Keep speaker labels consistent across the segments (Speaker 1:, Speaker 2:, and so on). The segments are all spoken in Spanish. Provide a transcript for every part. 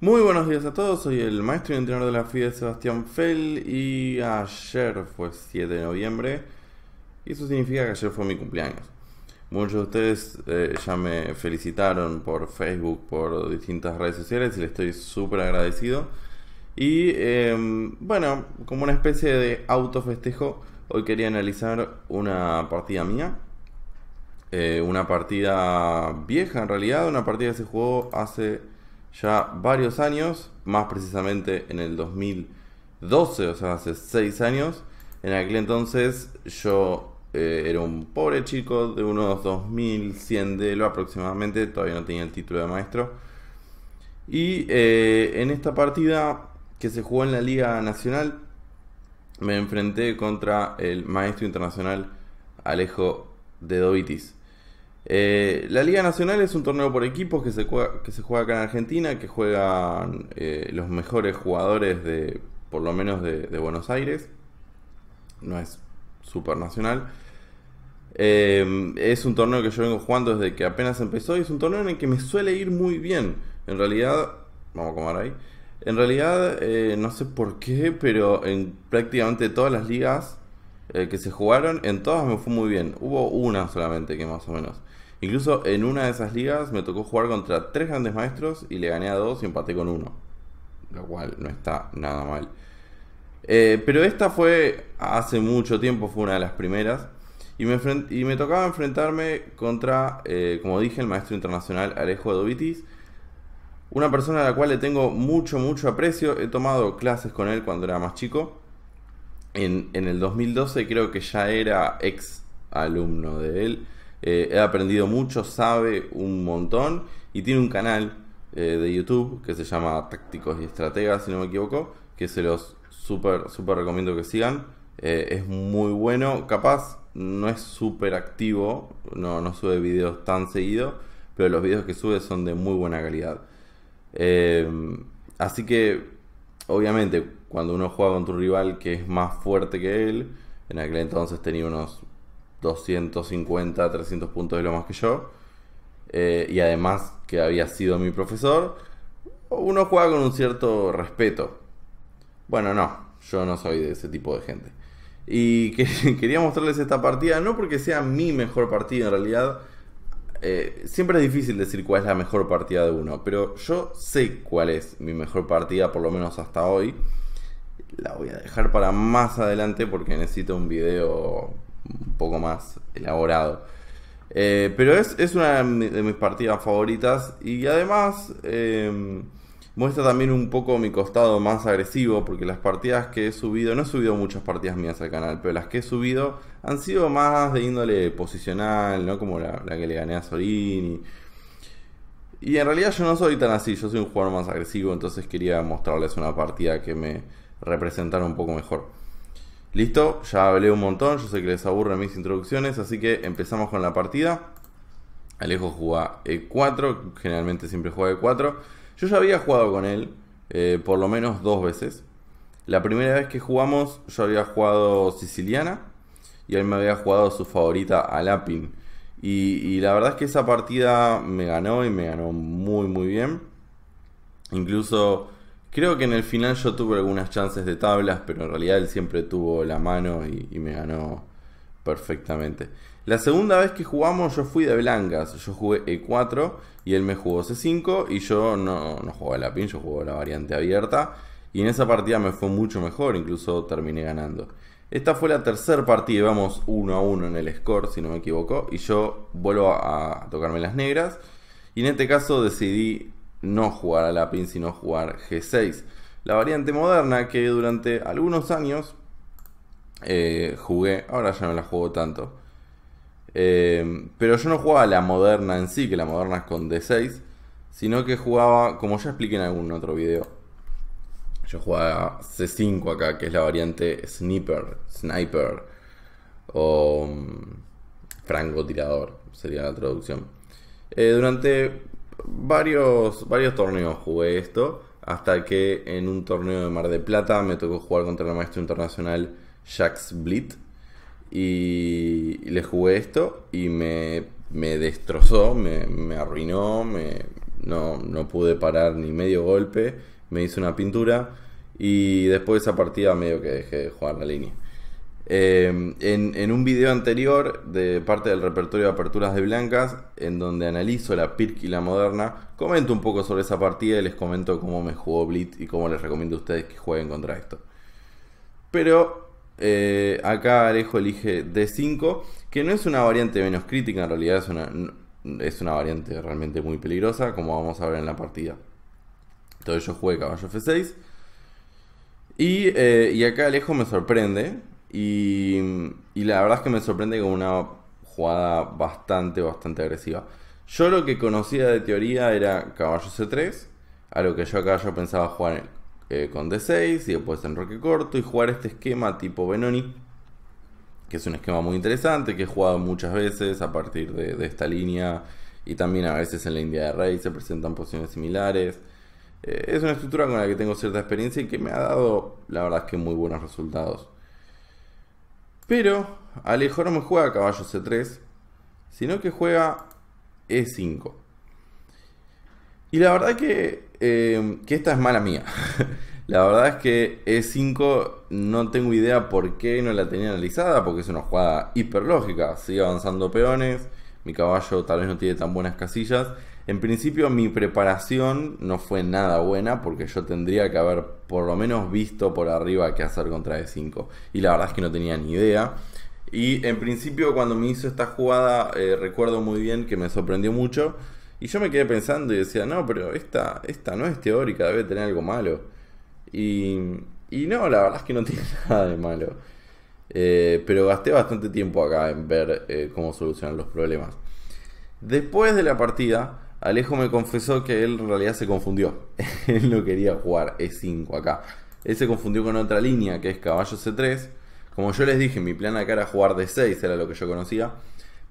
Speaker 1: Muy buenos días a todos, soy el maestro y entrenador de la FIDE Sebastián Fell y ayer fue 7 de noviembre y eso significa que ayer fue mi cumpleaños. Muchos de ustedes eh, ya me felicitaron por Facebook, por distintas redes sociales y les estoy súper agradecido. Y em, bueno, como una especie de autofestejo, hoy quería analizar una partida mía. Eh, una partida vieja en realidad, una partida que se jugó hace ya varios años, más precisamente en el 2012, o sea, hace 6 años. En aquel entonces yo eh, era un pobre chico de unos 2100 de lo aproximadamente, todavía no tenía el título de maestro. Y eh, en esta partida que se jugó en la Liga Nacional, me enfrenté contra el maestro internacional Alejo de Dovitis. Eh, la Liga Nacional es un torneo por equipos que se juega, que se juega acá en Argentina, que juegan eh, los mejores jugadores de, por lo menos de, Buenos Aires. No es Super nacional em, es un torneo que yo vengo jugando desde que apenas empezó y es un torneo en el que me suele ir muy bien. En realidad, vamos a comer ahí. En realidad, eh, no sé por qué, pero en prácticamente todas las ligas que se jugaron, en todas me fue muy bien. Hubo una solamente que más o menos. Incluso en una de esas ligas me tocó jugar contra tres grandes maestros y le gané a dos y empaté con uno. Lo cual no está nada mal. Eh, pero esta fue hace mucho tiempo, fue una de las primeras. Y me, y me tocaba enfrentarme contra, eh, como dije, el maestro internacional Alejo Dovitis. Una persona a la cual le tengo mucho, mucho aprecio. He tomado clases con él cuando era más chico. En, en el 2012 creo que ya era ex alumno de él. Eh, he aprendido mucho, sabe un montón y tiene un canal eh, de YouTube que se llama Tácticos y Estrategas, si no me equivoco, que se los súper, recomiendo que sigan. Eh, es muy bueno, capaz no es súper activo, no, no sube videos tan seguido, pero los videos que sube son de muy buena calidad. Em, así que, obviamente, cuando uno juega contra un rival que es más fuerte que él, en aquel entonces tenía unos 250, 300 puntos de lo más que yo. Eh, y además que había sido mi profesor, uno juega con un cierto respeto. Bueno, no, yo no soy de ese tipo de gente. Y quería mostrarles esta partida, no porque sea mi mejor partida en realidad. Eh, siempre es difícil decir cuál es la mejor partida de uno, pero yo sé cuál es mi mejor partida, por lo menos hasta hoy. La voy a dejar para más adelante porque necesito un video un poco más elaborado. Eh, pero es, una de mis partidas favoritas y además eh, muestra también un poco mi costado más agresivo porque las partidas que he subido, no he subido muchas partidas mías al canal, pero las que he subido han sido más de índole posicional, ¿no? Como la, la que le gané a Sorini. Y en realidad yo no soy tan así, yo soy un jugador más agresivo, entonces quería mostrarles una partida que me representara un poco mejor. Listo, ya hablé un montón, yo sé que les aburren mis introducciones, así que empezamos con la partida. Alejo juega E4, generalmente siempre juega E4. Yo ya había jugado con él eh, por lo menos dos veces. La primera vez que jugamos yo había jugado Siciliana y él me había jugado su favorita Alapin. y la verdad es que esa partida me ganó y me ganó muy muy bien. Incluso Creo que en el final yo tuve algunas chances de tablas, pero en realidad él siempre tuvo la mano y, me ganó perfectamente. La segunda vez que jugamos yo fui de blancas, yo jugué E4 y él me jugó C5 y yo no, no jugaba la pin, yo jugué la variante abierta y en esa partida me fue mucho mejor, incluso terminé ganando. Esta fue la tercera partida, vamos 1 a 1 en el score si no me equivoco y yo vuelvo a tocarme las negras y en este caso decidí no jugar a la pin, sino jugar G6. La variante moderna que durante algunos años eh, jugué, ahora ya no la juego tanto. Eh, pero yo no jugaba la moderna en sí, que la moderna es con D6, sino que jugaba, como ya expliqué en algún otro video, yo jugaba C5 acá, que es la variante sniper, sniper o mm, francotirador, sería la traducción. Eh, durante varios, varios torneos jugué esto, hasta que en un torneo de Mar de Plata me tocó jugar contra el maestro internacional Jacques Blit. Y le jugué esto y me, me destrozó, me, arruinó, me, no, no pude parar ni medio golpe, me hizo una pintura y después de esa partida medio que dejé de jugar la línea. Em, en, un video anterior, de parte del repertorio de aperturas de blancas, en donde analizo la pirk y la moderna, comento un poco sobre esa partida y les comento cómo me jugó Blitz y cómo les recomiendo a ustedes que jueguen contra esto. Pero eh, acá Alejo elige D5, que no es una variante menos crítica, en realidad es una, variante realmente muy peligrosa, como vamos a ver en la partida. Entonces yo jugué caballo F6. Y, eh, y acá Alejo me sorprende, y, la verdad es que me sorprende con una jugada bastante, bastante agresiva. Yo lo que conocía de teoría era caballo C3, a lo que yo acá yo pensaba jugar eh, con D6 y después en roque corto y jugar este esquema tipo Benoni, que es un esquema muy interesante, que he jugado muchas veces a partir de, esta línea y también a veces en la India de Rey se presentan posiciones similares. Eh, es una estructura con la que tengo cierta experiencia y que me ha dado, la verdad, es que muy buenos resultados. Pero Alejo no me juega caballo C3, sino que juega E5. Y la verdad que, em, que esta es mala mía. la verdad es que E5 no tengo idea por qué no la tenía analizada, porque es una jugada hiperlógica. Sigue avanzando peones, mi caballo tal vez no tiene tan buenas casillas. En principio mi preparación no fue nada buena porque yo tendría que haber por lo menos visto por arriba qué hacer contra e 5 Y la verdad es que no tenía ni idea. Y en principio cuando me hizo esta jugada eh, recuerdo muy bien que me sorprendió mucho. Y yo me quedé pensando y decía, no, pero esta, esta no es teórica, debe tener algo malo. Y, y no, la verdad es que no tiene nada de malo. Eh, pero gasté bastante tiempo acá en ver eh, cómo solucionar los problemas. Después de la partida, Alejo me confesó que él en realidad se confundió. él no quería jugar E5 acá. Él se confundió con otra línea que es caballo C3. Como yo les dije, mi plan acá era jugar D6, era lo que yo conocía.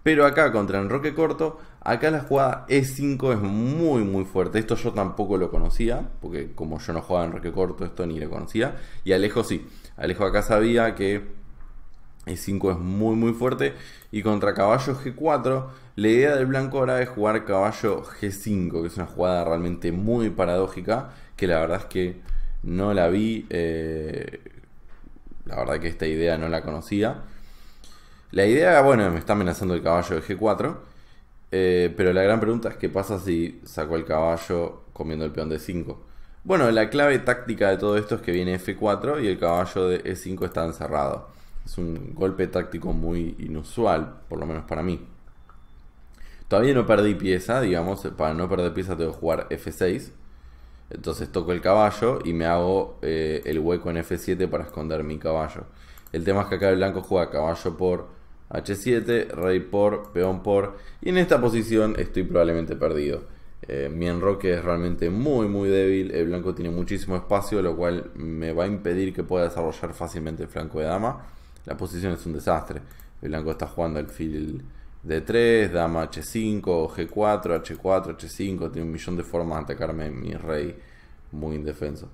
Speaker 1: Pero acá contra enroque corto, acá la jugada E5 es muy muy fuerte. Esto yo tampoco lo conocía, porque como yo no jugaba enroque corto, esto ni lo conocía. Y Alejo sí. Alejo acá sabía que E5 es muy muy fuerte. Y contra caballo G4, la idea del blanco ahora es jugar caballo G5, que es una jugada realmente muy paradójica, que la verdad es que no la vi, eh, la verdad que esta idea no la conocía. La idea, bueno, me está amenazando el caballo de G4, eh, pero la gran pregunta es qué pasa si saco el caballo comiendo el peón de 5. Bueno, la clave táctica de todo esto es que viene F4 y el caballo de E5 está encerrado. Es un golpe táctico muy inusual, por lo menos para mí. Todavía no perdí pieza, digamos, para no perder pieza tengo que jugar F6. Entonces toco el caballo y me hago eh, el hueco en F7 para esconder mi caballo. El tema es que acá el blanco juega caballo por H7, rey por, peón por. Y en esta posición estoy probablemente perdido. Eh, mi enroque es realmente muy muy débil, el blanco tiene muchísimo espacio, lo cual me va a impedir que pueda desarrollar fácilmente el flanco de dama. La posición es un desastre. El blanco está jugando el fil... D3, dama H5, G4, H4, H5. Tiene un millón de formas de atacarme mi rey muy indefenso.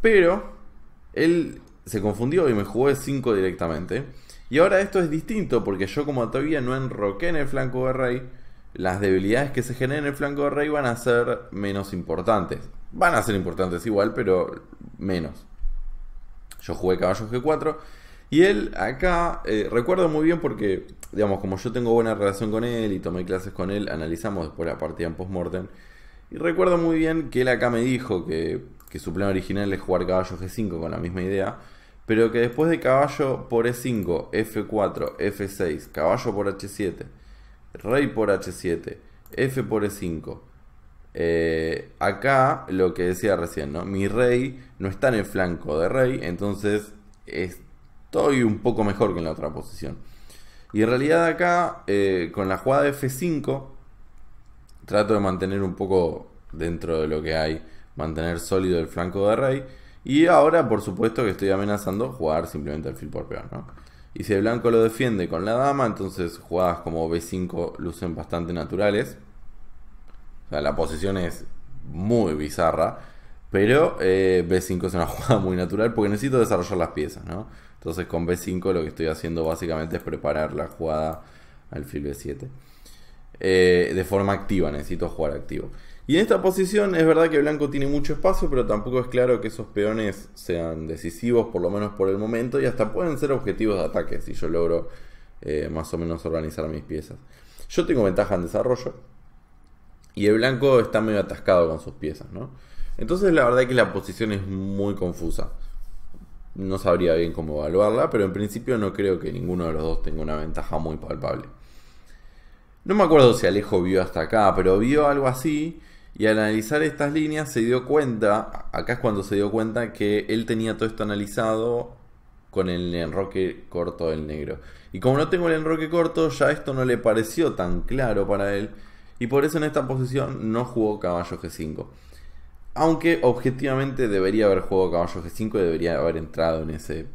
Speaker 1: Pero él se confundió y me jugó de 5 directamente. Y ahora esto es distinto porque yo como todavía no enroqué en el flanco de rey, las debilidades que se generen en el flanco de rey van a ser menos importantes. Van a ser importantes igual, pero menos. Yo jugué caballo G4 y él acá, eh, recuerdo muy bien porque, digamos, como yo tengo buena relación con él y tomé clases con él, analizamos después la partida en postmortem. Y recuerdo muy bien que él acá me dijo que, su plan original es jugar caballo G5 con la misma idea pero que después de caballo por E5, F4, F6, caballo por H7, rey por H7, F por E5, eh, acá lo que decía recién, ¿no? mi rey no está en el flanco de rey, entonces es estoy un poco mejor que en la otra posición. Y en realidad acá, eh, con la jugada de F5, trato de mantener un poco dentro de lo que hay, mantener sólido el flanco de rey. Y ahora, por supuesto, que estoy amenazando jugar simplemente el fil por peor Y si el blanco lo defiende con la dama, entonces jugadas como B5 lucen bastante naturales. O sea, la posición es muy bizarra, pero B5 eh, es una jugada muy natural porque necesito desarrollar las piezas, ¿no? Entonces con B5 lo que estoy haciendo básicamente es preparar la jugada al fil B7. Eh, de forma activa, necesito jugar activo. Y en esta posición es verdad que blanco tiene mucho espacio, pero tampoco es claro que esos peones sean decisivos, por lo menos por el momento, y hasta pueden ser objetivos de ataque si yo logro eh, más o menos organizar mis piezas. Yo tengo ventaja en desarrollo, y el blanco está medio atascado con sus piezas, ¿no? Entonces la verdad es que la posición es muy confusa. No sabría bien cómo evaluarla, pero en principio no creo que ninguno de los dos tenga una ventaja muy palpable. No me acuerdo si Alejo vio hasta acá, pero vio algo así y al analizar estas líneas se dio cuenta, acá es cuando se dio cuenta que él tenía todo esto analizado con el enroque corto del negro. Y como no tengo el enroque corto, ya esto no le pareció tan claro para él y por eso en esta posición no jugó caballo G5. Aunque objetivamente debería haber jugado caballo G5 y debería haber entrado en ese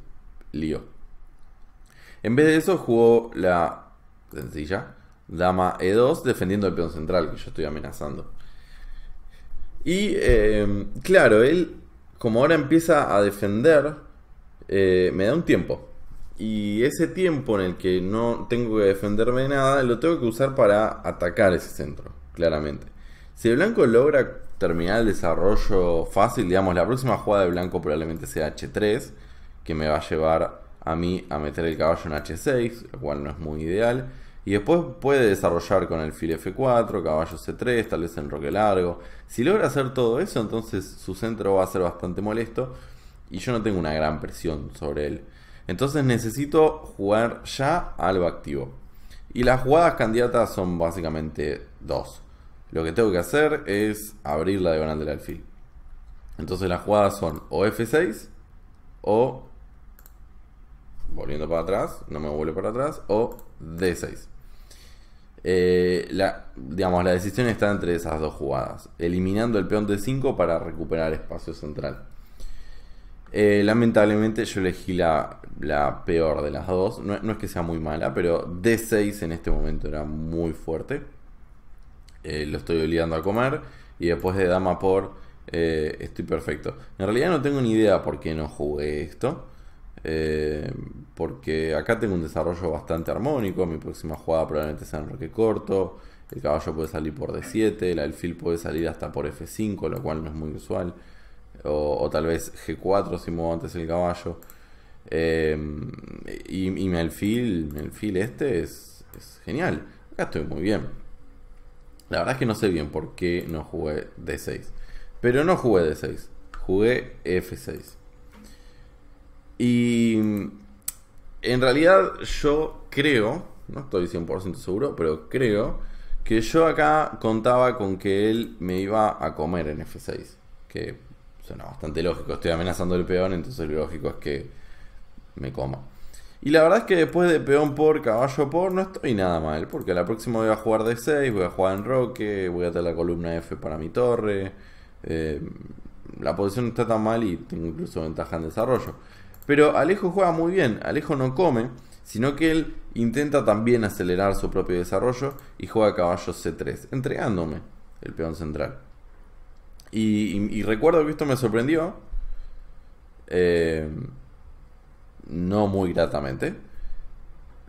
Speaker 1: lío. En vez de eso jugó la sencilla dama E2 defendiendo el peón central que yo estoy amenazando. Y em, claro, él como ahora empieza a defender, eh, me da un tiempo. Y ese tiempo en el que no tengo que defenderme nada, lo tengo que usar para atacar ese centro, claramente. Si el blanco logra terminar el desarrollo fácil. Digamos, la próxima jugada de blanco probablemente sea H3, que me va a llevar a mí a meter el caballo en H6, lo cual no es muy ideal. Y después puede desarrollar con el fil F4, caballo C3, tal vez en roque largo. Si logra hacer todo eso, entonces su centro va a ser bastante molesto y yo no tengo una gran presión sobre él. Entonces necesito jugar ya algo activo. Y las jugadas candidatas son básicamente dos lo que tengo que hacer es abrir la diagonal del alfil. Entonces las jugadas son o F6 o, volviendo para atrás, no me vuelve para atrás, o D6. Eh, la, digamos, la decisión está entre esas dos jugadas, eliminando el peón D5 para recuperar espacio central. Eh, lamentablemente yo elegí la, peor de las dos, no es que sea muy mala, pero D6 en este momento era muy fuerte. Eh, lo estoy obligando a comer. Y después de dama por, eh, estoy perfecto. En realidad no tengo ni idea por qué no jugué esto. Eh, porque acá tengo un desarrollo bastante armónico. Mi próxima jugada probablemente sea en roque corto. El caballo puede salir por D7. El alfil puede salir hasta por F5, lo cual no es muy usual. O, tal vez G4 si muevo antes el caballo. y, mi alfil, alfil este es genial. Acá estoy muy bien. La verdad es que no sé bien por qué no jugué D6. Pero no jugué D6. Jugué F6. Y mm, en realidad yo creo, no estoy 100% seguro, pero creo que yo acá contaba con que él me iba a comer en F6. Que suena bastante lógico. Estoy amenazando el peón, entonces lo lógico es que me coma. Y la verdad es que después de peón por, caballo por, no estoy nada mal, porque la próxima voy a jugar d 6, voy a jugar en roque, voy a tener la columna F para mi torre. Eh, la posición no está tan mal y tengo incluso ventaja en desarrollo. Pero Alejo juega muy bien, Alejo no come, sino que él intenta también acelerar su propio desarrollo y juega caballo C3, entregándome el peón central. Y, recuerdo que esto me sorprendió. Eh, no muy gratamente.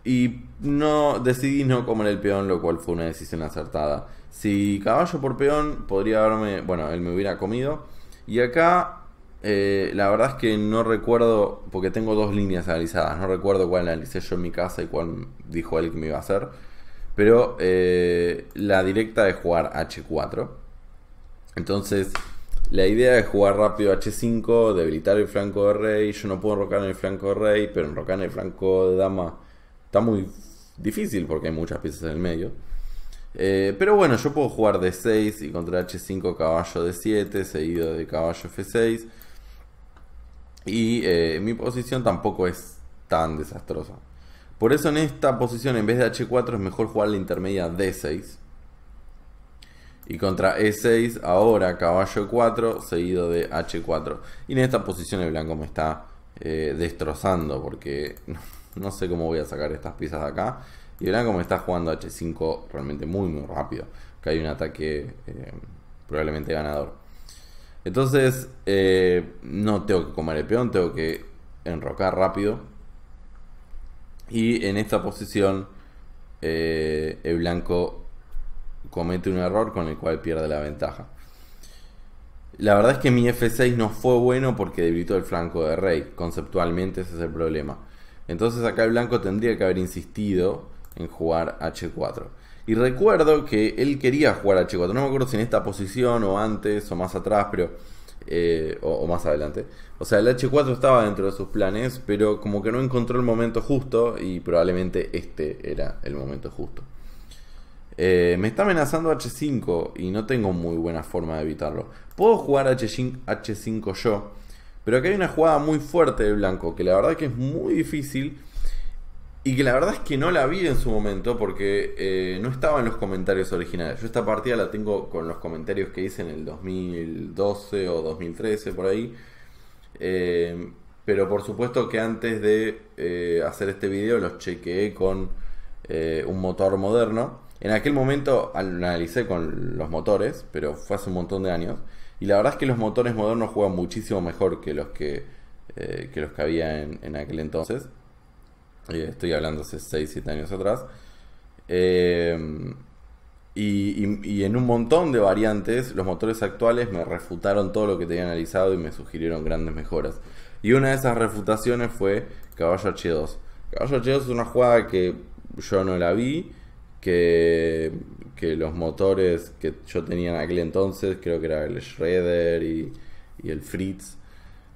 Speaker 1: Y no decidí no comer el peón, lo cual fue una decisión acertada. Si caballo por peón, podría haberme. Bueno, él me hubiera comido. Y acá, eh, la verdad es que no recuerdo, porque tengo dos líneas analizadas. No recuerdo cuál analicé yo en mi casa y cuál dijo él que me iba a hacer. Pero eh, la directa es jugar H4. Entonces, la idea es jugar rápido H5, debilitar el flanco de rey. Yo no puedo rocar en el flanco de rey, pero enrocar en el flanco de dama está muy difícil porque hay muchas piezas en el medio. Eh, pero bueno, yo puedo jugar D6 y contra H5 caballo D7, seguido de caballo F6. Y eh, mi posición tampoco es tan desastrosa. Por eso en esta posición, en vez de H4, es mejor jugar la intermedia D6. Y contra E6 ahora caballo 4 seguido de H4. Y en esta posición el blanco me está eh, destrozando porque no, sé cómo voy a sacar estas piezas de acá. Y el blanco me está jugando H5 realmente muy muy rápido. Que hay un ataque eh, probablemente ganador. Entonces eh, no tengo que comer el peón, tengo que enrocar rápido. Y en esta posición el blanco comete un error con el cual pierde la ventaja. La verdad es que mi F6 no fue bueno porque debilitó el flanco de rey. Conceptualmente ese es el problema. Entonces acá el blanco tendría que haber insistido en jugar H4. Y recuerdo que él quería jugar H4. No me acuerdo si en esta posición o antes o más atrás, pero... Eh, o, más adelante. O sea, el H4 estaba dentro de sus planes, pero como que no encontró el momento justo y probablemente este era el momento justo. Eh, me está amenazando H5 y no tengo muy buena forma de evitarlo. Puedo jugar H5 yo, pero aquí hay una jugada muy fuerte de blanco que la verdad que es muy difícil y que la verdad es que no la vi en su momento porque eh, no estaba en los comentarios originales. Yo esta partida la tengo con los comentarios que hice en el 2012 o 2013 por ahí. Eh, pero por supuesto que antes de hacer este video los chequeé con un motor moderno. En aquel momento analicé con los motores, pero fue hace un montón de años. Y la verdad es que los motores modernos juegan muchísimo mejor que los que, eh, los que había en, aquel entonces. Eh, estoy hablando hace 6, 7 años atrás. Em, y, en un montón de variantes, los motores actuales me refutaron todo lo que tenía analizado y me sugirieron grandes mejoras. Y una de esas refutaciones fue Caballo H2. Caballo H2 es una jugada que yo no la vi, que, los motores que yo tenía en aquel entonces, creo que era el Shredder y, el Fritz,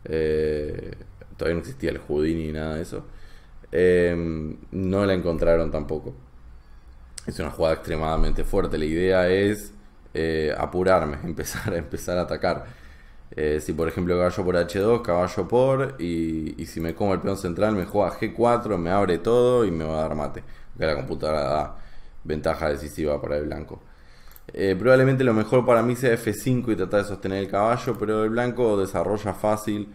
Speaker 1: eh, todavía no existía el Houdini ni nada de eso, eh, no la encontraron tampoco. Es una jugada extremadamente fuerte. La idea es eh, apurarme, empezar, empezar a atacar. si por ejemplo caballo por H2, caballo por, y, si me como el peón central, me juega G4, me abre todo y me va a dar mate. que la computadora da ventaja decisiva para el blanco. Eh, probablemente lo mejor para mí sea F5 y tratar de sostener el caballo, pero el blanco desarrolla fácil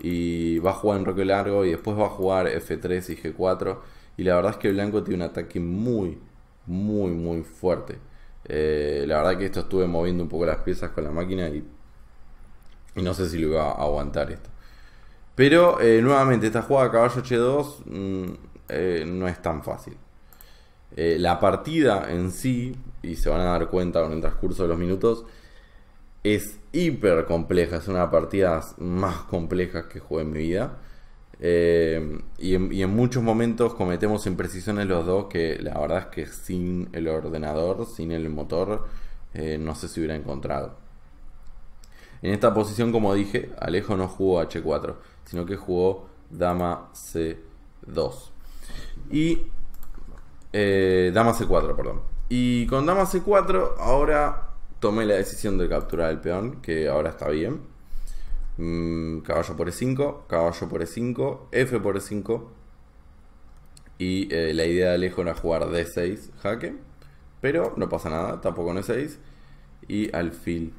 Speaker 1: y va a jugar en roque largo y después va a jugar F3 y G4. Y la verdad es que el blanco tiene un ataque muy, muy, muy fuerte. Eh, la verdad que esto estuve moviendo un poco las piezas con la máquina y, no sé si lo iba a aguantar esto. Pero eh, nuevamente, esta jugada caballo H2 mm, no es tan fácil. Eh, la partida en sí, y se van a dar cuenta con el transcurso de los minutos, es hiper compleja, es una de las partidas más complejas que jugué en mi vida. Eh, y, en, muchos momentos cometemos imprecisiones los dos que la verdad es que sin el ordenador, sin el motor, eh, no sé si hubiera encontrado. En esta posición, como dije, Alejo no jugó H4, sino que jugó Dama C2. Y eh, dama C4, perdón. Y con dama C4 ahora tomé la decisión de capturar el peón, que ahora está bien. Mm, caballo por E5, caballo por E5, F por E5. Y eh, la idea de Alejo era jugar D6 jaque. Pero no pasa nada, tampoco en E6. Y alfil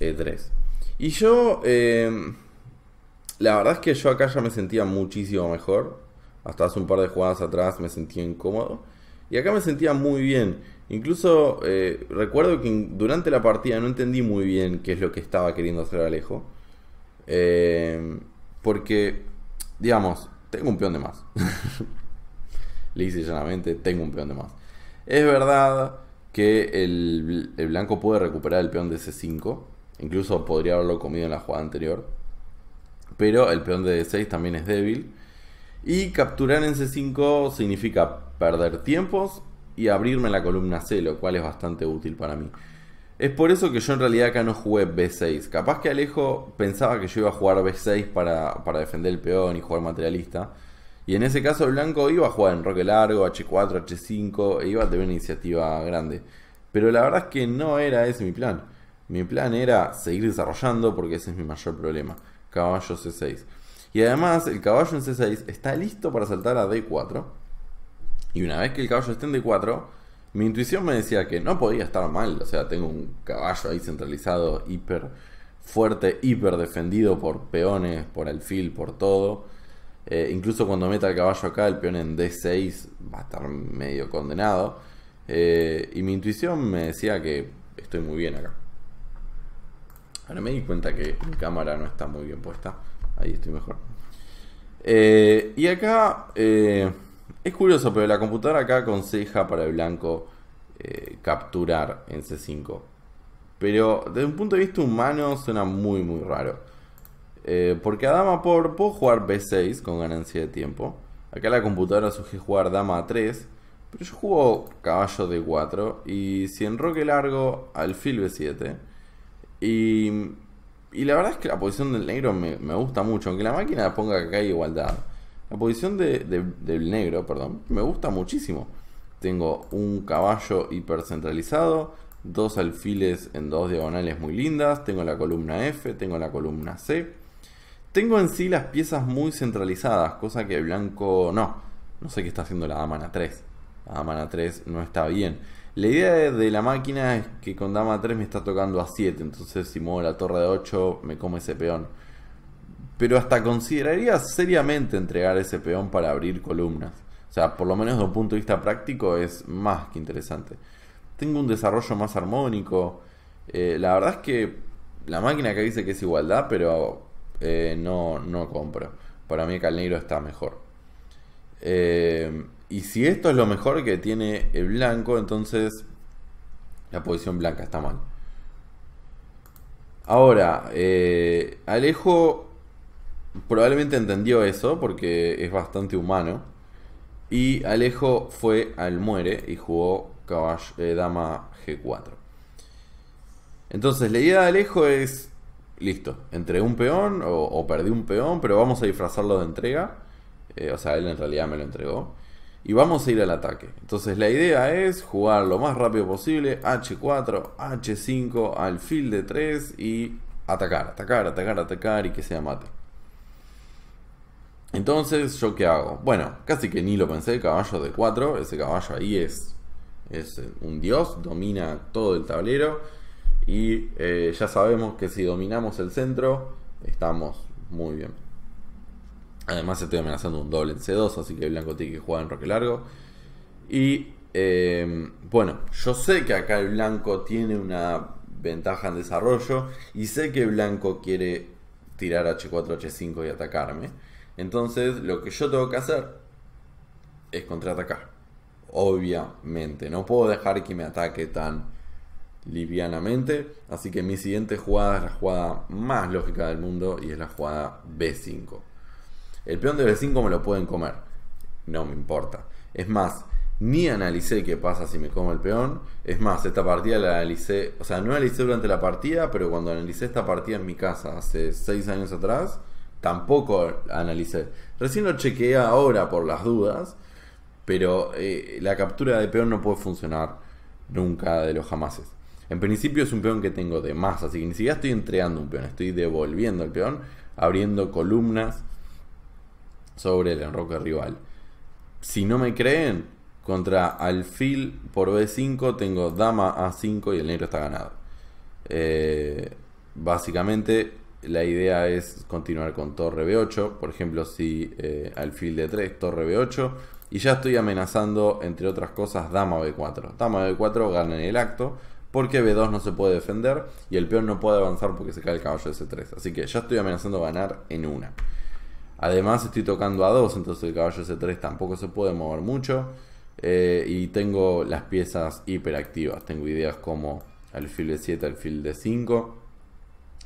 Speaker 1: E3. Y yo... Eh, la verdad es que yo acá ya me sentía muchísimo mejor. Hasta hace un par de jugadas atrás me sentía incómodo. Y acá me sentía muy bien. Incluso eh, recuerdo que durante la partida no entendí muy bien qué es lo que estaba queriendo hacer Alejo. Eh, porque, digamos, tengo un peón de más. Lice llanamente, tengo un peón de más. Es verdad que el, el blanco puede recuperar el peón de C5. Incluso podría haberlo comido en la jugada anterior. Pero el peón de D6 también es débil. Y capturar en C5 significa perder tiempos y abrirme la columna C, lo cual es bastante útil para mí. Es por eso que yo en realidad acá no jugué B6. Capaz que Alejo pensaba que yo iba a jugar B6 para, defender el peón y jugar materialista. Y en ese caso blanco iba a jugar en roque largo, H4, H5, e iba a tener una iniciativa grande. Pero la verdad es que no era ese mi plan. Mi plan era seguir desarrollando porque ese es mi mayor problema. Caballo C6. Y además el caballo en C6 está listo para saltar a D4. Y una vez que el caballo esté en D4, mi intuición me decía que no podía estar mal. O sea, tengo un caballo ahí centralizado, hiper fuerte, hiper defendido por peones, por alfil, por todo. Eh, incluso cuando meta el caballo acá, el peón en D6 va a estar medio condenado. Eh, y mi intuición me decía que estoy muy bien acá. Ahora me di cuenta que mi cámara no está muy bien puesta. Ahí estoy mejor. Eh, y acá eh, es curioso, pero la computadora acá aconseja para el blanco eh, capturar en C5. Pero desde un punto de vista humano suena muy, muy raro. porque a dama por puedo jugar B6 con ganancia de tiempo. Acá la computadora sugiere jugar dama A3. Pero yo juego caballo D4. Y si enroque largo, alfil B7. Y y la verdad es que la posición del negro me, gusta mucho, aunque la máquina ponga que acá hay igualdad. La posición del negro, perdón, me gusta muchísimo. Tengo un caballo hipercentralizado, dos alfiles en dos diagonales muy lindas, tengo la columna F, tengo la columna C. Tengo en sí las piezas muy centralizadas, cosa que blanco no. No sé qué está haciendo la dama en 3. La dama en 3 no está bien. La idea de la máquina es que con dama 3 me está tocando a 7, entonces si muevo la torre de 8 me come ese peón. Pero hasta consideraría seriamente entregar ese peón para abrir columnas. O sea, por lo menos desde un punto de vista práctico es más que interesante. Tengo un desarrollo más armónico. Eh, la verdad es que la máquina que dice que es igualdad, pero eh, no, no compro. Para mí Calneiro está mejor. Eh, y si esto es lo mejor que tiene el blanco, entonces la posición blanca está mal. Ahora, eh, Alejo probablemente entendió eso porque es bastante humano. Y Alejo fue al muere y jugó eh, dama G4. Entonces, la idea de Alejo es, listo, entre un peón o, perdí un peón, pero vamos a disfrazarlo de entrega. Eh, o sea, él en realidad me lo entregó y vamos a ir al ataque. Entonces la idea es jugar lo más rápido posible, H4, H5, alfil de 3 y atacar, atacar, atacar, atacar y que sea mate. Entonces, ¿yo qué hago? Bueno, casi que ni lo pensé, caballo de 4, ese caballo ahí es, es un dios, domina todo el tablero y eh, ya sabemos que si dominamos el centro, estamos muy bien. Además estoy amenazando un doble en C2, así que el blanco tiene que jugar en roque largo. Y em, bueno, yo sé que acá el blanco tiene una ventaja en desarrollo y sé que blanco quiere tirar H4, H5 y atacarme. Entonces lo que yo tengo que hacer es contraatacar. Obviamente, no puedo dejar que me ataque tan livianamente. Así que mi siguiente jugada es la jugada más lógica del mundo y es la jugada B5. El peón de B5 me lo pueden comer. No me importa. Es más, ni analicé qué pasa si me como el peón. Es más, esta partida la analicé, o sea, no analicé durante la partida, pero cuando analicé esta partida en mi casa hace 6 años atrás, tampoco analicé. Recién lo chequeé ahora por las dudas, pero eh, la captura de peón no puede funcionar nunca de los jamases. En principio es un peón que tengo de más, así que ni siquiera estoy entregando un peón, estoy devolviendo el peón, abriendo columnas sobre el enroque rival. Si no me creen, contra alfil por B5 tengo dama A5 y el negro está ganado. Eh, básicamente la idea es continuar con torre B8, por ejemplo si eh, alfil D3, torre B8 y ya estoy amenazando entre otras cosas dama B4. Dama B4 gana en el acto porque B2 no se puede defender y el peón no puede avanzar porque se cae el caballo de C3. Así que ya estoy amenazando ganar en una. Además estoy tocando a 2, entonces el caballo C3 tampoco se puede mover mucho. Eh, y tengo las piezas hiperactivas. Tengo ideas como alfil de 7, alfil de 5.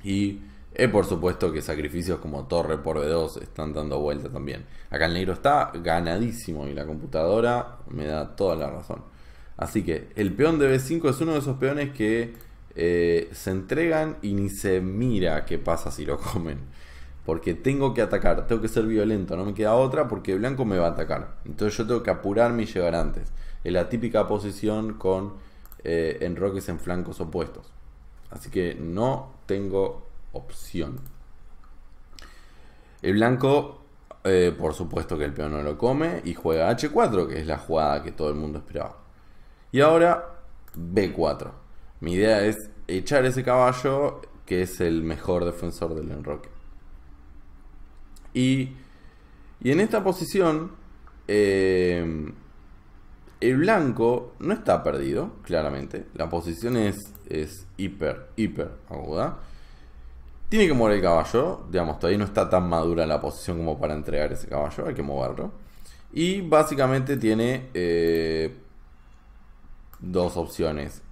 Speaker 1: Y eh, por supuesto que sacrificios como torre por B2 están dando vuelta también. Acá el negro está ganadísimo y la computadora me da toda la razón. Así que el peón de B5 es uno de esos peones que eh, se entregan y ni se mira qué pasa si lo comen porque tengo que atacar, tengo que ser violento, no me queda otra porque el blanco me va a atacar. Entonces yo tengo que apurarme y llegar antes. Es la típica posición con eh, enroques en flancos opuestos. Así que no tengo opción. El blanco, eh, por supuesto que el peón no lo come y juega H4, que es la jugada que todo el mundo esperaba. Y ahora B4. Mi idea es echar ese caballo que es el mejor defensor del enroque. Y, en esta posición, eh, el blanco no está perdido, claramente. La posición es, hiper, hiper aguda. Tiene que mover el caballo, digamos, todavía no está tan madura la posición como para entregar ese caballo, hay que moverlo. Y básicamente tiene eh, dos opciones,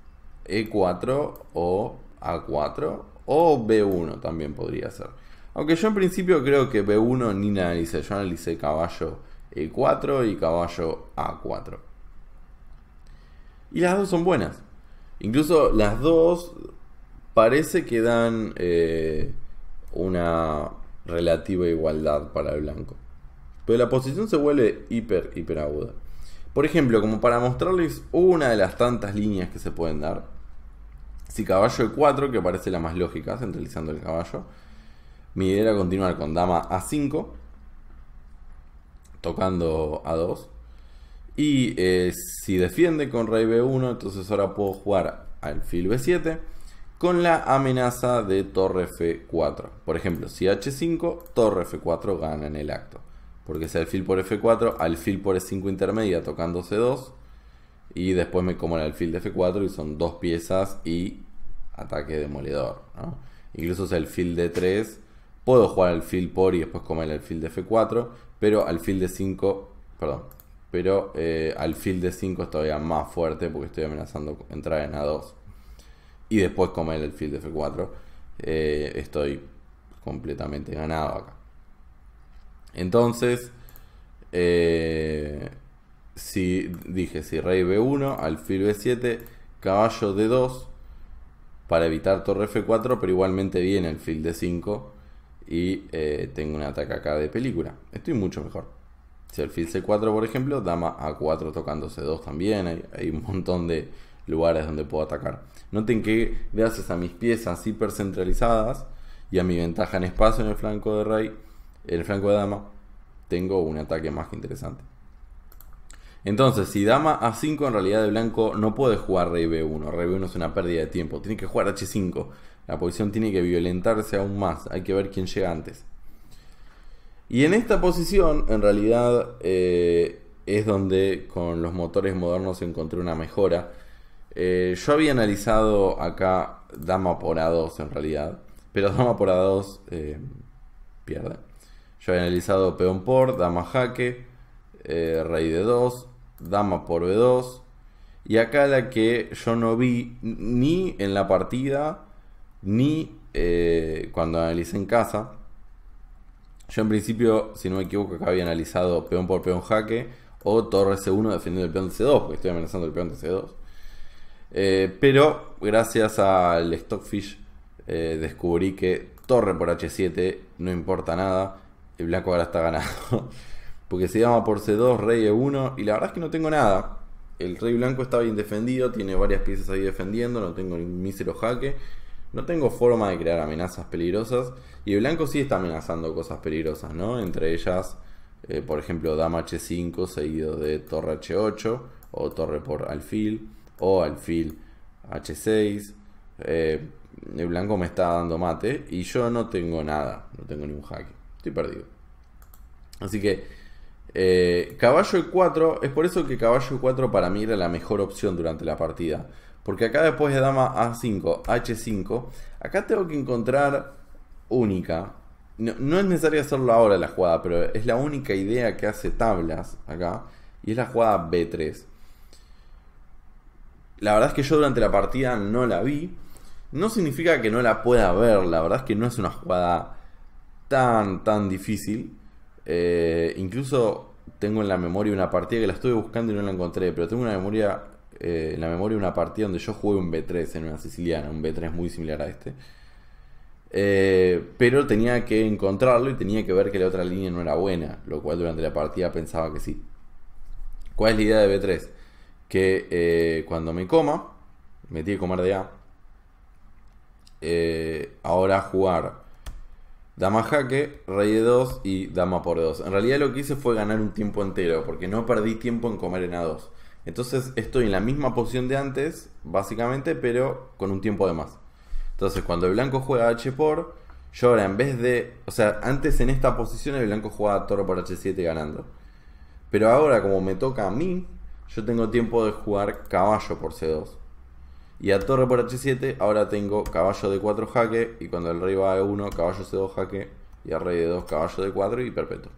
Speaker 1: E4 o A4 o B1 también podría ser. Aunque yo en principio creo que B1 ni analicé, yo analicé caballo E4 y caballo A4. Y las dos son buenas. Incluso las dos parece que dan eh, una relativa igualdad para el blanco. Pero la posición se vuelve hiper, hiper aguda. Por ejemplo, como para mostrarles una de las tantas líneas que se pueden dar. Si caballo E4, que parece la más lógica, centralizando el caballo, mi idea era continuar con dama a5, tocando a2. Y eh, si defiende con rey b1, entonces ahora puedo jugar alfil b7 con la amenaza de torre f4. Por ejemplo, si h5, torre f4 gana en el acto. Porque es alfil por f4, al alfil por e5 intermedia tocando c2. Y después me como el alfil de f4 y son dos piezas y ataque demoledor. Incluso Incluso es alfil de 3 Puedo jugar alfil por y después comer el alfil de F4, pero alfil de 5, perdón, pero eh, al alfil de 5 es todavía más fuerte porque estoy amenazando entrar en A2 y después comer el alfil de F4. estoy completamente ganado acá. Entonces, eh, si dije, si rey B1, al alfil B7, caballo D2 para evitar torre F4, pero igualmente viene el alfil de 5 y eh, tengo un ataque acá de película. Estoy mucho mejor. Si el alfil C4, por ejemplo, dama A4 tocando C2 también. Hay, un montón de lugares donde puedo atacar. Noten que gracias a mis piezas hipercentralizadas y a mi ventaja en espacio en el flanco de rey, en el flanco de dama, tengo un ataque más que interesante. Entonces, si dama a5 en realidad de blanco no puede jugar rey b1. Rey b1 es una pérdida de tiempo. Tiene que jugar h5. La posición tiene que violentarse aún más. Hay que ver quién llega antes. Y en esta posición, en realidad, eh, es donde con los motores modernos encontré una mejora. Eh, yo había analizado acá dama por a2 en realidad. Pero dama por a2 eh, pierde. Yo había analizado peón por, dama jaque, rey d 2, dama por B2. Y acá la que yo no vi ni en la partida, ni eh, cuando analicé en casa. Yo en principio, si no me equivoco, acá había analizado peón por peón jaque o torre C1 defendiendo el peón de C2, porque estoy amenazando el peón de C2. Eh, pero gracias al Stockfish eh, descubrí que torre por H7 no importa nada. El blanco ahora está ganado. porque se llama por C2, rey E1, y la verdad es que no tengo nada. El rey blanco está bien defendido, tiene varias piezas ahí defendiendo, no tengo ningún mísero jaque. No tengo forma de crear amenazas peligrosas. Y el blanco sí está amenazando cosas peligrosas, Entre ellas, eh, por ejemplo, dama H5 seguido de torre H8 o torre por alfil o alfil H6. Eh, el blanco me está dando mate y yo no tengo nada, no tengo ningún jaque. Estoy perdido. Así que eh, caballo E4, es por eso que caballo E4 para mí era la mejor opción durante la partida. Porque acá después de dama A5, H5, acá tengo que encontrar única. No, no, es necesario hacerlo ahora la jugada, pero es la única idea que hace tablas acá. Y es la jugada B3. La verdad es que yo durante la partida no la vi. No significa que no la pueda ver, la verdad es que no es una jugada tan, tan difícil. Eh, incluso tengo en la memoria una partida que la estuve buscando y no la encontré, pero tengo una memoria, eh, en la memoria una partida donde yo jugué un B3 en una siciliana, un B3 muy similar a este. Eh, pero tenía que encontrarlo y tenía que ver que la otra línea no era buena, lo cual durante la partida pensaba que sí. ¿Cuál es la idea de B3? Que cuando me coma, me tiene que comer de A, ahora jugar Dama jaque, rey de 2 y dama por 2. En realidad lo que hice fue ganar un tiempo entero, porque no perdí tiempo en comer en A2. Entonces estoy en la misma posición de antes, básicamente, pero con un tiempo de más. Entonces cuando el blanco juega H por, yo ahora en vez de... O sea, antes en esta posición el blanco jugaba toro por H7 ganando. Pero ahora como me toca a mí, yo tengo tiempo de jugar caballo por C2. Y a torre por h7 ahora tengo caballo de 4 jaque y cuando el rey va a 1 caballo c2 jaque y a rey de 2 caballo de 4 y perpetuo.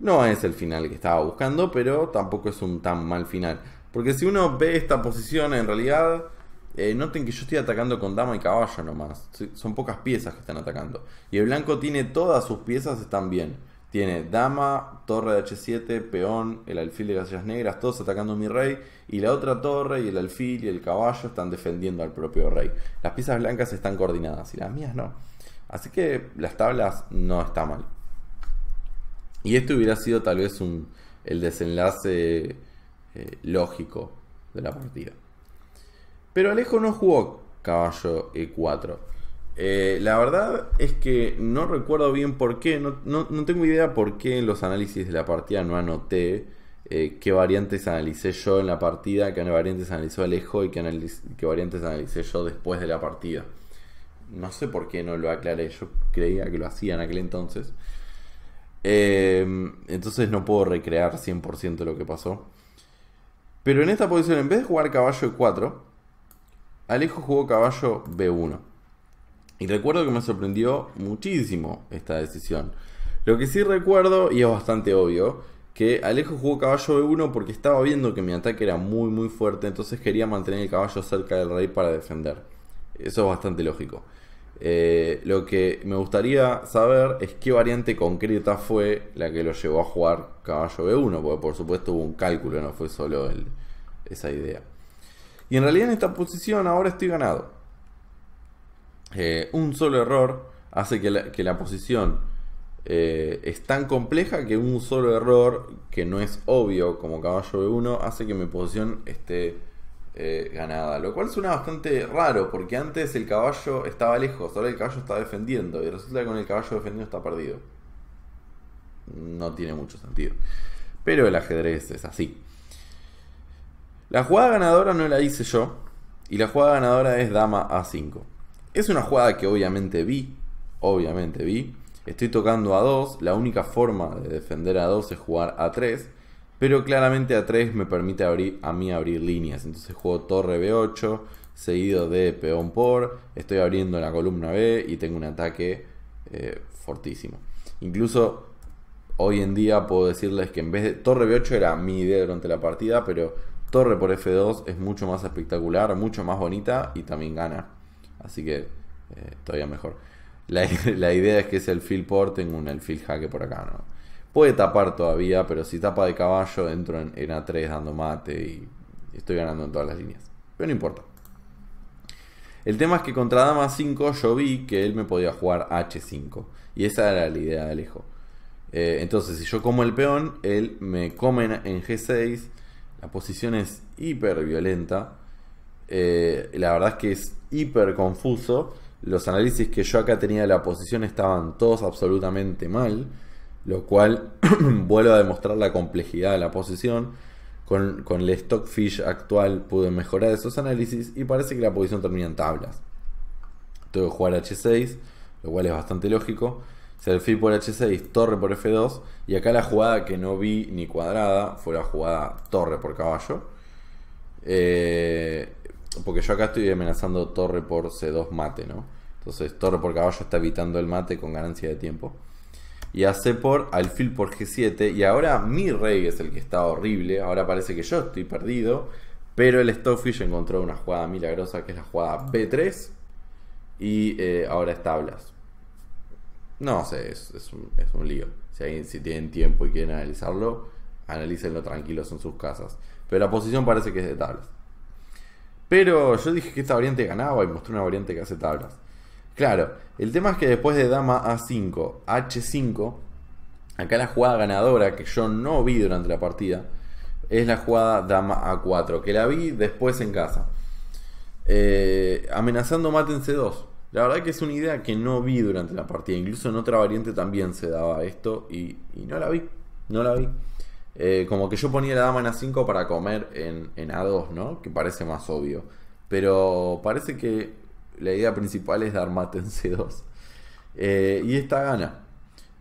Speaker 1: No es el final que estaba buscando, pero tampoco es un tan mal final. Porque si uno ve esta posición en realidad, eh, noten que yo estoy atacando con dama y caballo nomás. Son pocas piezas que están atacando. Y el blanco tiene todas sus piezas están bien. Tiene dama, torre de h7, peón, el alfil de casillas negras, todos atacando a mi rey. Y la otra torre y el alfil y el caballo están defendiendo al propio rey. Las piezas blancas están coordinadas y las mías no. Así que las tablas no están mal. Y este hubiera sido tal vez el desenlace eh, lógico de la partida. Pero Alejo no jugó caballo e4. Eh, la verdad es que no recuerdo bien por qué, no, tengo idea por qué en los análisis de la partida no anoté eh, qué variantes analicé yo en la partida, qué variantes analizó Alejo y qué, variantes analicé yo después de la partida. No sé por qué no lo aclaré, yo creía que lo hacía en aquel entonces. Em, entonces no puedo recrear 100% lo que pasó. Pero en esta posición, en vez de jugar caballo E4, Alejo jugó caballo B1. Y recuerdo que me sorprendió muchísimo esta decisión. Lo que sí recuerdo, y es bastante obvio, que Alejo jugó caballo B1 porque estaba viendo que mi ataque era muy muy fuerte, entonces quería mantener el caballo cerca del rey para defender. Eso es bastante lógico. Eh, lo que me gustaría saber es qué variante concreta fue la que lo llevó a jugar caballo B1, porque por supuesto hubo un cálculo, no fue solo esa idea. Y en realidad en esta posición ahora estoy ganado. Eh, un solo error hace que la, posición eh, es tan compleja que un solo error que no es obvio como caballo B1 hace que mi posición esté eh, ganada. Lo cual suena bastante raro porque antes el caballo estaba lejos, ahora el caballo está defendiendo y resulta que con el caballo defendiendo está perdido. No tiene mucho sentido. Pero el ajedrez es así. La jugada ganadora no la hice yo y la jugada ganadora es dama A5. Es una jugada que obviamente vi, obviamente vi. Estoy tocando a 2, la única forma de defender a 2 es jugar a 3, pero claramente a 3 me permite abrir, a mí abrir líneas. Entonces juego torre B8, seguido de peón por, estoy abriendo la columna B y tengo un ataque eh, fortísimo. Incluso hoy en día puedo decirles que en vez de torre B8 era mi idea durante la partida, pero torre por F2 es mucho más espectacular, mucho más bonita y también gana. Así que eh, todavía mejor. La, idea es que es el fill port, tengo un el jaque por acá, Puede tapar todavía, pero si tapa de caballo, entro en, A3 dando mate y estoy ganando en todas las líneas. Pero no importa. El tema es que contra dama 5 yo vi que él me podía jugar H5. Y esa era la idea de Alejo. Eh, entonces, si yo como el peón, él me come en G6. La posición es hiper violenta. Eh, la verdad es que es hiper confuso. Los análisis que yo acá tenía de la posición estaban todos absolutamente mal, lo cual vuelve a demostrar la complejidad de la posición. Con, con, el Stockfish actual pude mejorar esos análisis y parece que la posición termina en tablas. Tengo que jugar H6, lo cual es bastante lógico. Selfie por H6, torre por F2. Y acá la jugada que no vi ni cuadrada fue la jugada torre por caballo. Eh, porque yo acá estoy amenazando torre por C2 mate, ¿no? Entonces torre por caballo está evitando el mate con ganancia de tiempo. Y a por alfil por G7. Y ahora mi rey es el que está horrible. Ahora parece que yo estoy perdido. Pero el Stockfish encontró una jugada milagrosa que es la jugada B3. Y eh, ahora es tablas No sé, es, un, lío. Si, si tienen tiempo y quieren analizarlo, analícenlo tranquilos en sus casas. Pero la posición parece que es de tablas. Pero yo dije que esta variante ganaba y mostré una variante que hace tablas. Claro, el tema es que después de dama A5, H5, acá la jugada ganadora que yo no vi durante la partida es la jugada dama A4, que la vi después en casa. Eh, amenazando mátense 2. La verdad que es una idea que no vi durante la partida. Incluso en otra variante también se daba esto y no la vi. No la vi. Eh, como que yo ponía la dama en A5 para comer en, A2, ¿no? Que parece más obvio. Pero parece que la idea principal es dar mate en C2. Eh, y esta gana.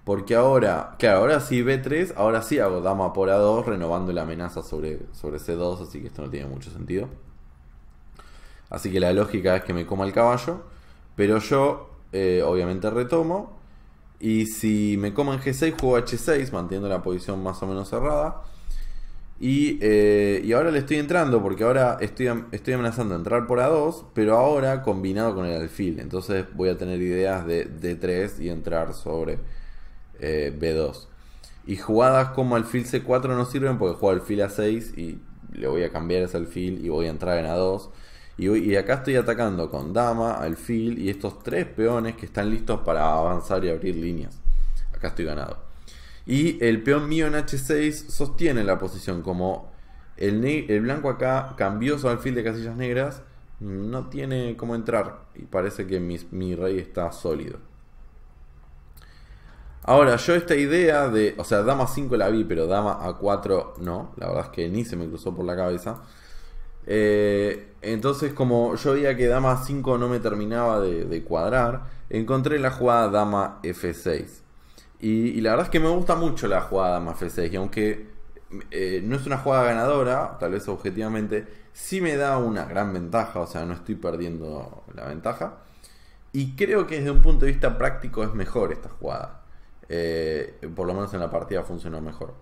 Speaker 1: Porque ahora, claro, ahora sí B3, ahora sí hago dama por A2, renovando la amenaza sobre, sobre C2, así que esto no tiene mucho sentido. Así que la lógica es que me coma el caballo, pero yo eh, obviamente retomo, y si me coman G6, juego H6, manteniendo la posición más o menos cerrada. Y, eh, ahora le estoy entrando, porque ahora estoy, estoy amenazando entrar por A2, pero ahora combinado con el alfil. Entonces voy a tener ideas de D3 y entrar sobre eh, B2. Y jugadas como alfil C4 no sirven porque juego alfil A6 y le voy a cambiar ese alfil y voy a entrar en A2. Y, acá estoy atacando con dama, alfil y estos tres peones que están listos para avanzar y abrir líneas. Acá estoy ganado. Y el peón mío en h6 sostiene la posición. Como el, blanco acá cambió su alfil de casillas negras, no tiene cómo entrar. Y parece que mi, rey está sólido. Ahora, yo esta idea de, o sea, dama 5 la vi, pero dama a 4 no, la verdad es que ni se me cruzó por la cabeza. Eh, entonces, como yo veía que dama 5 no me terminaba de, cuadrar, encontré la jugada dama f6. Y, la verdad es que me gusta mucho la jugada dama f6, y aunque eh, no es una jugada ganadora, tal vez objetivamente, sí me da una gran ventaja, o sea, no estoy perdiendo la ventaja. Y creo que desde un punto de vista práctico es mejor esta jugada. Eh, por lo menos en la partida funcionó mejor.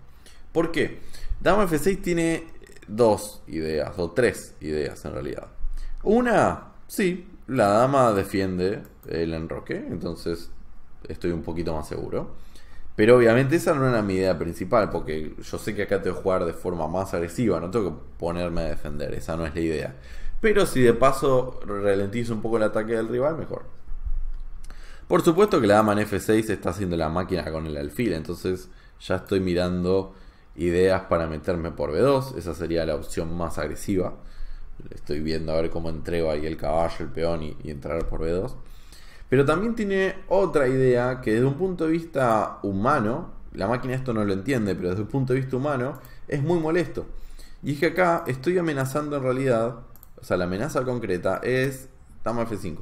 Speaker 1: ¿Por qué? Dama F6 tiene dos ideas, o tres ideas en realidad. Una, sí, la dama defiende el enroque, entonces estoy un poquito más seguro. Pero obviamente esa no era mi idea principal, porque yo sé que acá tengo que jugar de forma más agresiva, no tengo que ponerme a defender, esa no es la idea. Pero si de paso ralentizo un poco el ataque del rival, mejor. Por supuesto que la dama en F6 está haciendo la máquina con el alfil, entonces ya estoy mirando ideas para meterme por B2. Esa sería la opción más agresiva. Estoy viendo a ver cómo entrego ahí el caballo, el peón y, entrar por B2. Pero también tiene otra idea que desde un punto de vista humano, la máquina esto no lo entiende, pero desde un punto de vista humano es muy molesto. Y es que acá estoy amenazando en realidad, o sea, la amenaza concreta es dama F5.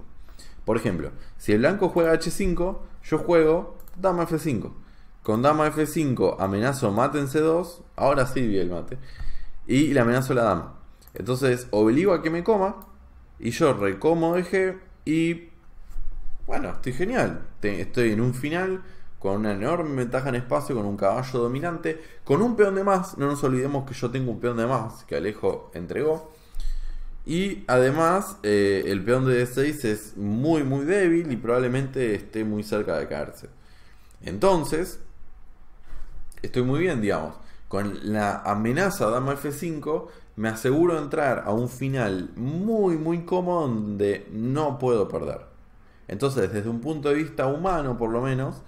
Speaker 1: Por ejemplo, si el blanco juega H5, yo juego dama F5. Con dama F5 amenazo mate en C2. Ahora sí vi el mate. Y le amenazo la dama. Entonces obligo a que me coma. Y yo recomo eje. Y bueno, estoy genial. Estoy en un final con una enorme ventaja en espacio, con un caballo dominante, con un peón de más. No nos olvidemos que yo tengo un peón de más que Alejo entregó. Y además, eh, el peón de D6 es muy, muy débil y probablemente esté muy cerca de caerse. Entonces, estoy muy bien, digamos. Con la amenaza de dama F5, me aseguro entrar a un final muy, muy cómodo donde no puedo perder. Entonces, desde un punto de vista humano, por lo menos,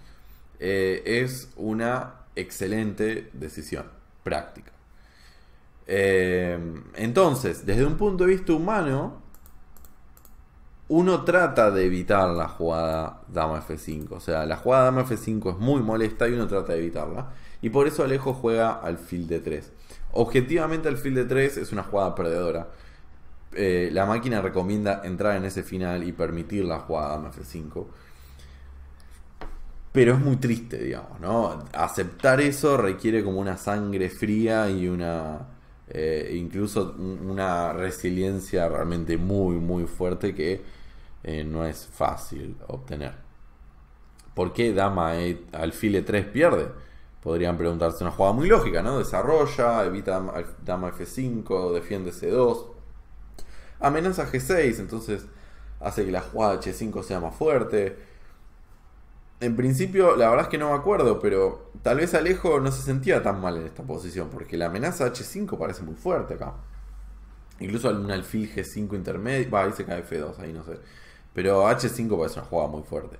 Speaker 1: eh, es una excelente decisión práctica. Eh, entonces, desde un punto de vista humano, uno trata de evitar la jugada dama f5. O sea, la jugada dama f5 es muy molesta y uno trata de evitarla. Y por eso Alejo juega alfil de 3. Objetivamente alfil de 3 es una jugada perdedora. Eh, la máquina recomienda entrar en ese final y permitir la jugada dama f5. Pero es muy triste, digamos, ¿no? Aceptar eso requiere como una sangre fría y una... Eh, incluso una resiliencia realmente muy, muy fuerte que eh, no es fácil obtener. ¿Por qué dama e alfil e3 pierde? Podrían preguntarse una jugada muy lógica, ¿no? Desarrolla, evita dama f5, defiende c2, amenaza g6, entonces hace que la jugada h5 sea más fuerte. En principio, la verdad es que no me acuerdo, pero tal vez Alejo no se sentía tan mal en esta posición, porque la amenaza h5 parece muy fuerte acá. Incluso un alfil g5 intermedio, va, dice f 2 ahí no sé. Pero H5 parece una jugada muy fuerte.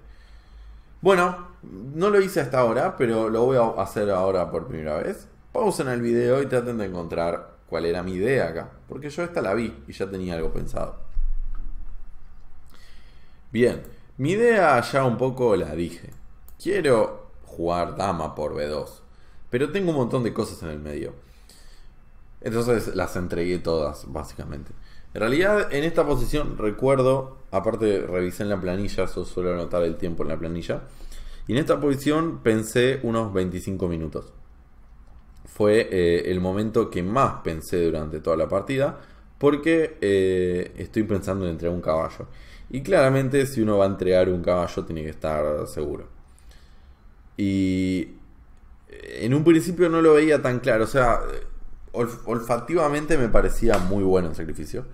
Speaker 1: Bueno, no lo hice hasta ahora, pero lo voy a hacer ahora por primera vez. Pausen el video y traten de encontrar cuál era mi idea acá. Porque yo esta la vi y ya tenía algo pensado. Bien, mi idea ya un poco la dije. Quiero jugar dama por B2. Pero tengo un montón de cosas en el medio. Entonces las entregué todas, básicamente. En realidad, en esta posición recuerdo Aparte, revisé en la planilla, eso suelo anotar el tiempo en la planilla. Y en esta posición pensé unos 25 minutos. Fue eh, el momento que más pensé durante toda la partida, porque eh, estoy pensando en entregar un caballo. Y claramente si uno va a entregar un caballo tiene que estar seguro. Y eh, en un principio no lo veía tan claro, o sea, olfativamente me parecía muy bueno el sacrificio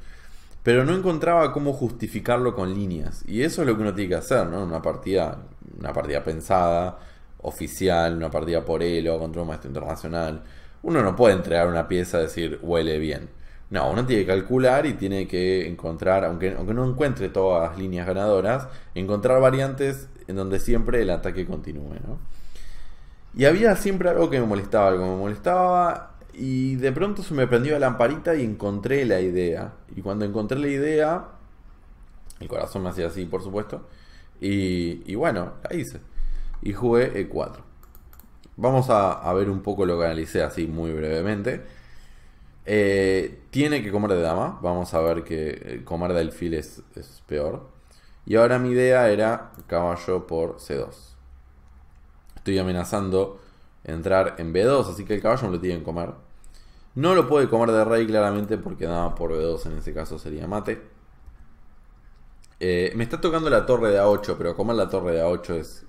Speaker 1: pero no encontraba cómo justificarlo con líneas. Y eso es lo que uno tiene que hacer, ¿no? Una partida, una partida pensada, oficial, una partida por Elo, contra un maestro internacional. Uno no puede entregar una pieza y decir huele bien. No, uno tiene que calcular y tiene que encontrar, aunque, aunque no encuentre todas las líneas ganadoras, encontrar variantes en donde siempre el ataque continúe, ¿no? Y había siempre algo que me molestaba, algo que me molestaba y de pronto se me prendió la lamparita y encontré la idea. Y cuando encontré la idea, el corazón me hacía así, por supuesto. Y, bueno, la hice. Y jugué E4. Vamos a, ver un poco lo que analicé así muy brevemente. Eh, tiene que comer de dama. Vamos a ver que eh, comer de alfil es peor. Y ahora mi idea era caballo por C2. Estoy amenazando entrar en B2, así que el caballo no lo tiene que comer. No lo puede comer de rey claramente porque nada por B2 en ese caso sería mate. Eh, me está tocando la torre de A8, pero comer la torre de A8 es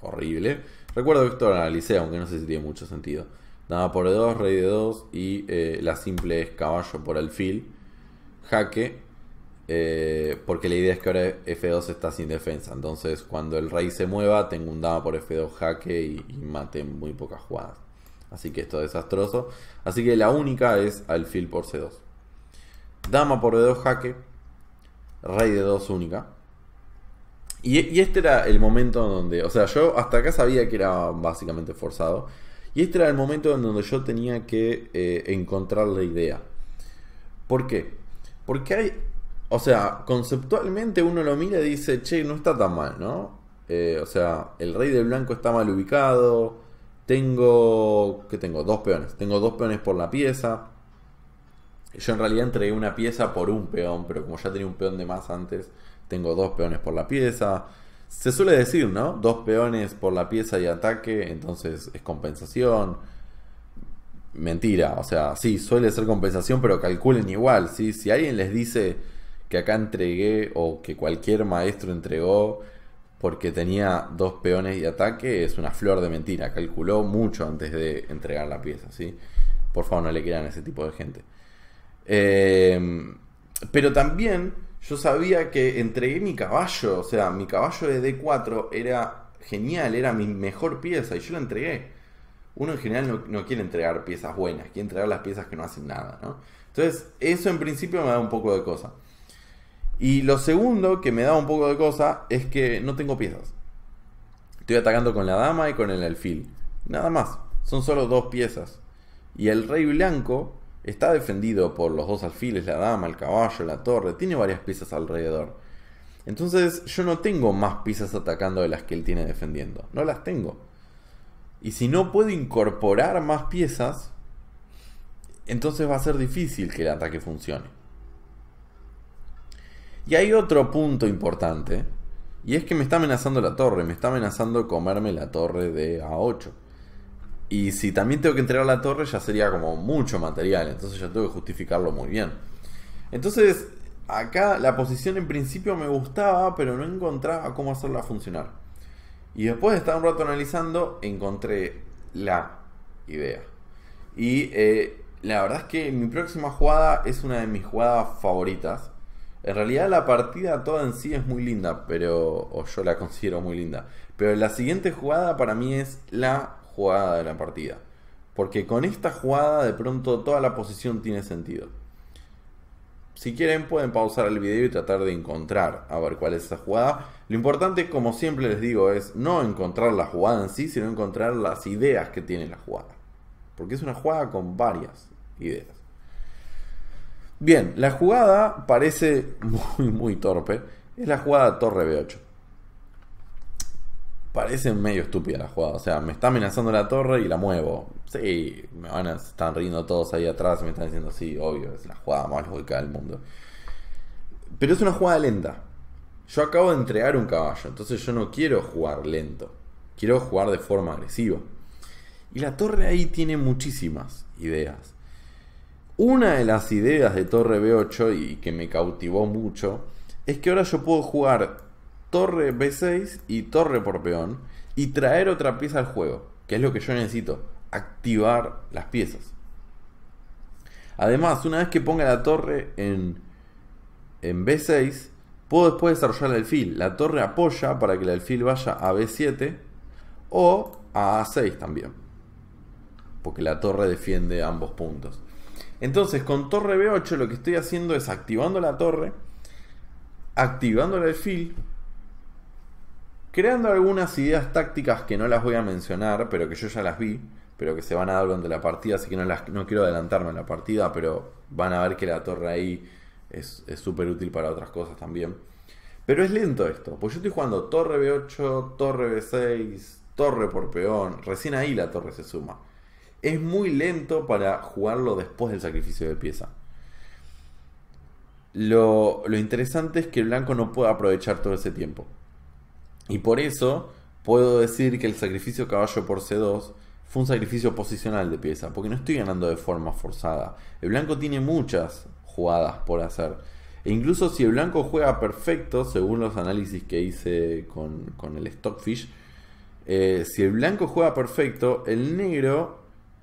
Speaker 1: horrible. Recuerdo que esto lo analicé, aunque no sé si tiene mucho sentido. Nada por E2, rey de 2 y eh, la simple es caballo por alfil. Jaque. Eh, porque la idea es que ahora F2 está sin defensa. Entonces, cuando el rey se mueva, tengo un dama por F2 jaque y, mate muy pocas jugadas. Así que esto es desastroso. Así que la única es alfil por C2. Dama por d 2 jaque. Rey de 2 única. Y, este era el momento donde. O sea, yo hasta acá sabía que era básicamente forzado. Y este era el momento en donde yo tenía que eh, encontrar la idea. ¿Por qué? Porque hay, o sea, conceptualmente uno lo mira y dice, che, no está tan mal, ¿no? Eh, o sea, el rey de blanco está mal ubicado. Tengo. ¿Qué tengo? Dos peones. Tengo dos peones por la pieza. Yo en realidad entregué una pieza por un peón, pero como ya tenía un peón de más antes, tengo dos peones por la pieza. Se suele decir, ¿no? Dos peones por la pieza y ataque, entonces es compensación. Mentira, o sea, sí, suele ser compensación, pero calculen igual, ¿sí? Si alguien les dice que acá entregué o que cualquier maestro entregó porque tenía dos peones de ataque es una flor de mentira. Calculó mucho antes de entregar la pieza, ¿sí? Por favor, no le crean a ese tipo de gente. Em, pero también yo sabía que entregué mi caballo, o sea, mi caballo de D4 era genial, era mi mejor pieza y yo la entregué. Uno en general no, quiere entregar piezas buenas, quiere entregar las piezas que no hacen nada, Entonces, eso en principio me da un poco de cosa. Y lo segundo que me da un poco de cosa es que no tengo piezas. Estoy atacando con la dama y con el alfil. Nada más. Son solo dos piezas. Y el rey blanco está defendido por los dos alfiles, la dama, el caballo, la torre. Tiene varias piezas alrededor. Entonces yo no tengo más piezas atacando de las que él tiene defendiendo. No las tengo. Y si no puedo incorporar más piezas, entonces va a ser difícil que el ataque funcione. Y hay otro punto importante, y es que me está amenazando la torre, me está amenazando comerme la torre de A8. Y si también tengo que entregar la torre ya sería como mucho material, entonces ya tengo que justificarlo muy bien. Entonces, acá la posición en principio me gustaba, pero no encontraba cómo hacerla funcionar. Y después de estar un rato analizando, encontré la idea. Y eh, la verdad es que mi próxima jugada es una de mis jugadas favoritas, en realidad la partida toda en sí es muy linda, pero yo la considero muy linda. Pero la siguiente jugada para mí es la jugada de la partida. Porque con esta jugada de pronto toda la posición tiene sentido. Si quieren pueden pausar el video y tratar de encontrar a ver cuál es esa jugada. Lo importante, como siempre les digo, es no encontrar la jugada en sí, sino encontrar las ideas que tiene la jugada. Porque es una jugada con varias ideas. Bien, la jugada parece muy, muy torpe. Es la jugada torre B8. Parece medio estúpida la jugada. O sea, me está amenazando la torre y la muevo. Sí, me van a, están riendo todos ahí atrás y me están diciendo, sí, obvio, es la jugada más lógica del mundo. Pero es una jugada lenta. Yo acabo de entregar un caballo, entonces yo no quiero jugar lento. Quiero jugar de forma agresiva. Y la torre ahí tiene muchísimas ideas. Una de las ideas de Torre B8 y que me cautivó mucho es que ahora yo puedo jugar Torre B6 y Torre por peón y traer otra pieza al juego, que es lo que yo necesito, activar las piezas. Además, una vez que ponga la torre en, en B6, puedo después desarrollar el alfil. La torre apoya para que el alfil vaya a B7 o a A6 también, porque la torre defiende ambos puntos. Entonces con torre B8 lo que estoy haciendo es activando la torre, activando el alfil, creando algunas ideas tácticas que no las voy a mencionar, pero que yo ya las vi, pero que se van a dar durante la partida, así que no, no quiero adelantarme en la partida, pero van a ver que la torre ahí es súper útil para otras cosas también. Pero es lento esto, pues yo estoy jugando torre B8, torre B6, torre por peón, recién ahí la torre se suma es muy lento para jugarlo después del sacrificio de pieza. Lo, interesante es que el blanco no puede aprovechar todo ese tiempo. Y por eso puedo decir que el sacrificio caballo por C2 fue un sacrificio posicional de pieza, porque no estoy ganando de forma forzada. El blanco tiene muchas jugadas por hacer. E incluso si el blanco juega perfecto, según los análisis que hice con, el Stockfish, eh, si el blanco juega perfecto, el negro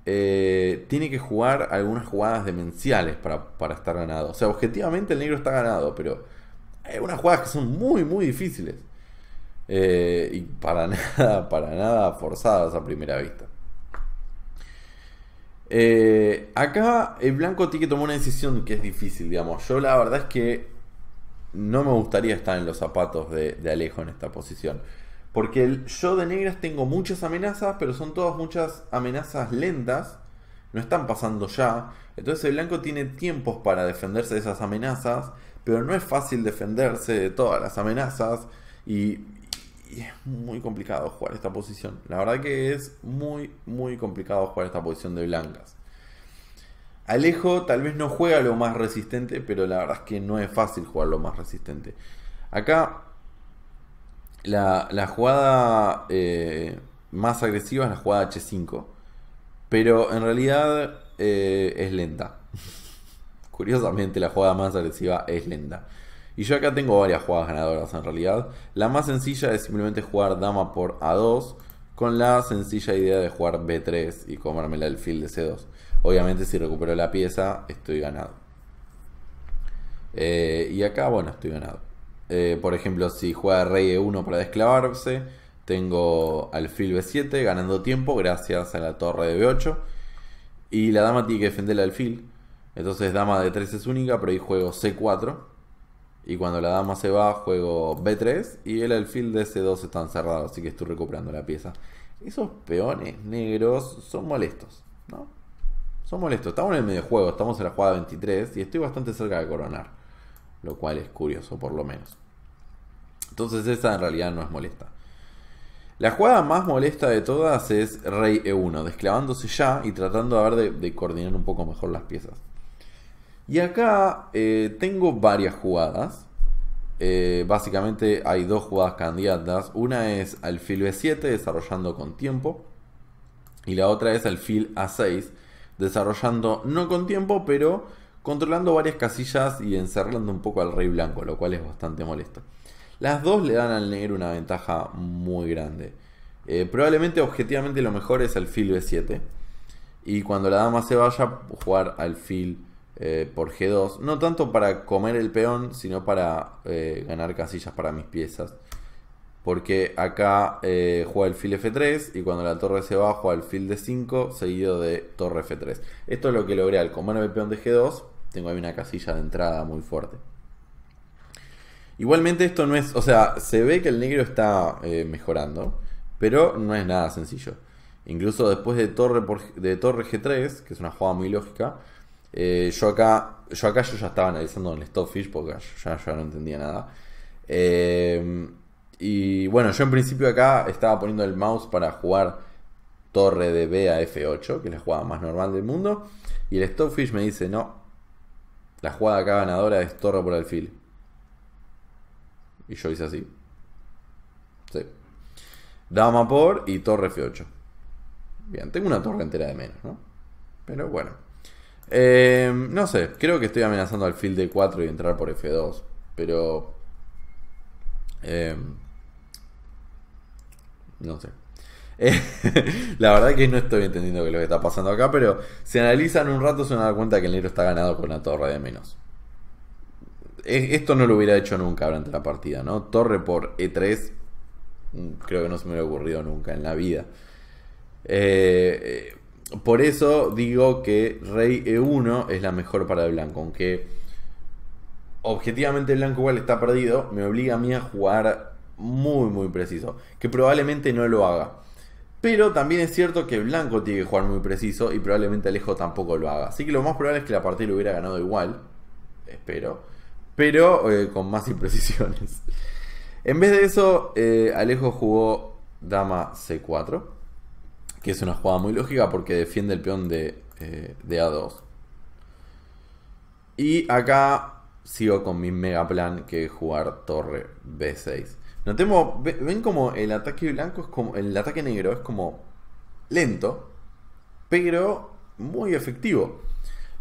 Speaker 1: eh, tiene que jugar algunas jugadas demenciales para, estar ganado. O sea, objetivamente el negro está ganado, pero hay unas jugadas que son muy, muy difíciles. Eh, y para nada, para nada forzadas a primera vista. Eh, acá el blanco tiene que tomar una decisión que es difícil, digamos. Yo la verdad es que no me gustaría estar en los zapatos de Alejo en esta posición. Porque el, yo de negras tengo muchas amenazas, pero son todas muchas amenazas lentas. No están pasando ya. Entonces el blanco tiene tiempos para defenderse de esas amenazas. Pero no es fácil defenderse de todas las amenazas. Y, y es muy complicado jugar esta posición. La verdad que es muy, muy complicado jugar esta posición de blancas. Alejo tal vez no juega lo más resistente, pero la verdad es que no es fácil jugar lo más resistente. Acá la, jugada eh, más agresiva es la jugada H5. Pero en realidad eh, es lenta. Curiosamente la jugada más agresiva es lenta. Y yo acá tengo varias jugadas ganadoras en realidad. La más sencilla es simplemente jugar dama por A2 con la sencilla idea de jugar B3 y comérmela el fil de C2. Obviamente si recupero la pieza estoy ganado. Eh, y acá, bueno, estoy ganado. Eh, por ejemplo, si juega rey e1 para desclavarse, tengo alfil b7 ganando tiempo gracias a la torre de b8. Y la dama tiene que defender el alfil. Entonces dama de 3 es única, pero ahí juego c4. Y cuando la dama se va, juego b3. Y el alfil de c2 está encerrado, así que estoy recuperando la pieza. Esos peones negros son molestos, ¿no? Son molestos. Estamos en el medio juego, estamos en la jugada 23 y estoy bastante cerca de coronar lo cual es curioso por lo menos. Entonces esa en realidad no es molesta. La jugada más molesta de todas es rey e1, desclavándose ya y tratando ver de, coordinar un poco mejor las piezas. Y acá eh, tengo varias jugadas. Eh, básicamente hay dos jugadas candidatas. Una es alfil b7 desarrollando con tiempo. Y la otra es alfil a6 desarrollando no con tiempo, pero controlando varias casillas y encerrando un poco al rey blanco, lo cual es bastante molesto. Las dos le dan al negro una ventaja muy grande. Eh, probablemente objetivamente lo mejor es alfil B7. Y cuando la dama se vaya, jugar alfil eh, por G2. No tanto para comer el peón, sino para eh, ganar casillas para mis piezas. Porque acá eh, juega alfil F3 y cuando la torre se va, juega alfil D5 seguido de torre F3. Esto es lo que logré al comer el peón de G2 tengo ahí una casilla de entrada muy fuerte. Igualmente esto no es, o sea, se ve que el negro está eh, mejorando, pero no es nada sencillo. Incluso después de torre, de torre G3, que es una jugada muy lógica, eh, yo acá yo acá yo ya estaba analizando el Stopfish porque ya, no entendía nada. Eh, y bueno, yo en principio acá estaba poniendo el mouse para jugar torre de B a F8, que es la jugada más normal del mundo. Y el Stopfish me dice, no, la jugada acá ganadora es torre por alfil. Y yo hice así. Sí. Dama por y torre F8. Bien, tengo una torre entera de menos, ¿no? Pero bueno. Eh, no sé, creo que estoy amenazando al alfil de 4 y entrar por F2. Pero... Eh, no sé. la verdad que no estoy entendiendo qué lo que está pasando acá, pero si analizan un rato se van a dar cuenta que el negro está ganado con una torre de menos. Esto no lo hubiera hecho nunca durante la partida, ¿no? Torre por E3, mm, creo que no se me hubiera ocurrido nunca en la vida. Eh, por eso digo que Rey E1 es la mejor para el blanco, aunque objetivamente el blanco igual está perdido, me obliga a mí a jugar muy muy preciso, que probablemente no lo haga. Pero también es cierto que Blanco tiene que jugar muy preciso y probablemente Alejo tampoco lo haga. Así que lo más probable es que la partida lo hubiera ganado igual. Espero. Pero eh, con más imprecisiones. en vez de eso, eh, Alejo jugó Dama C4. Que es una jugada muy lógica porque defiende el peón de, eh, de A2. Y acá sigo con mi mega plan que es jugar torre B6. Notemos, ven como el ataque blanco es como. El ataque negro es como lento, pero muy efectivo.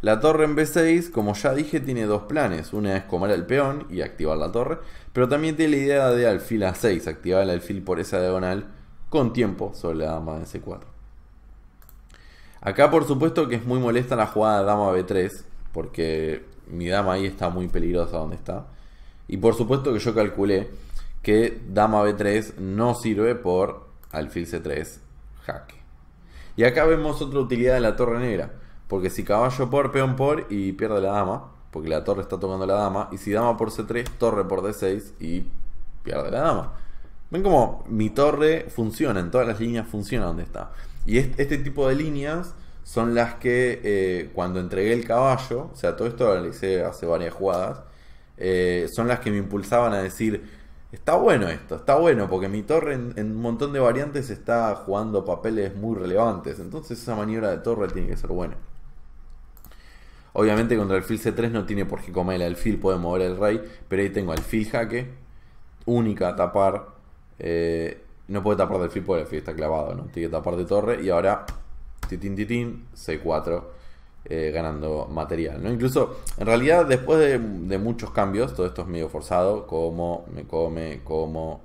Speaker 1: La torre en B6, como ya dije, tiene dos planes. Una es comer al peón y activar la torre, pero también tiene la idea de alfil A6, activar el alfil por esa diagonal con tiempo sobre la dama de C4. Acá por supuesto que es muy molesta la jugada de dama B3, porque mi dama ahí está muy peligrosa donde está. Y por supuesto que yo calculé que dama b3 no sirve por alfil c3 jaque. Y acá vemos otra utilidad de la torre negra, porque si caballo por, peón por y pierde la dama, porque la torre está tocando la dama, y si dama por c3, torre por d6 y pierde la dama. Ven como mi torre funciona, en todas las líneas funciona donde está. Y este tipo de líneas son las que eh, cuando entregué el caballo, o sea, todo esto lo analicé hace varias jugadas, eh, son las que me impulsaban a decir, Está bueno esto, está bueno, porque mi torre en, un montón de variantes está jugando papeles muy relevantes. Entonces esa maniobra de torre tiene que ser buena. Obviamente contra el fil C3 no tiene por qué comer el alfil, puede mover el rey, pero ahí tengo alfil jaque, única a tapar. Eh, no puede tapar del fil por el alfil está clavado, ¿no? Tiene que tapar de torre y ahora, titín titín, C4. Eh, ganando material. ¿no? Incluso, en realidad, después de, muchos cambios, todo esto es medio forzado, como, me come, como,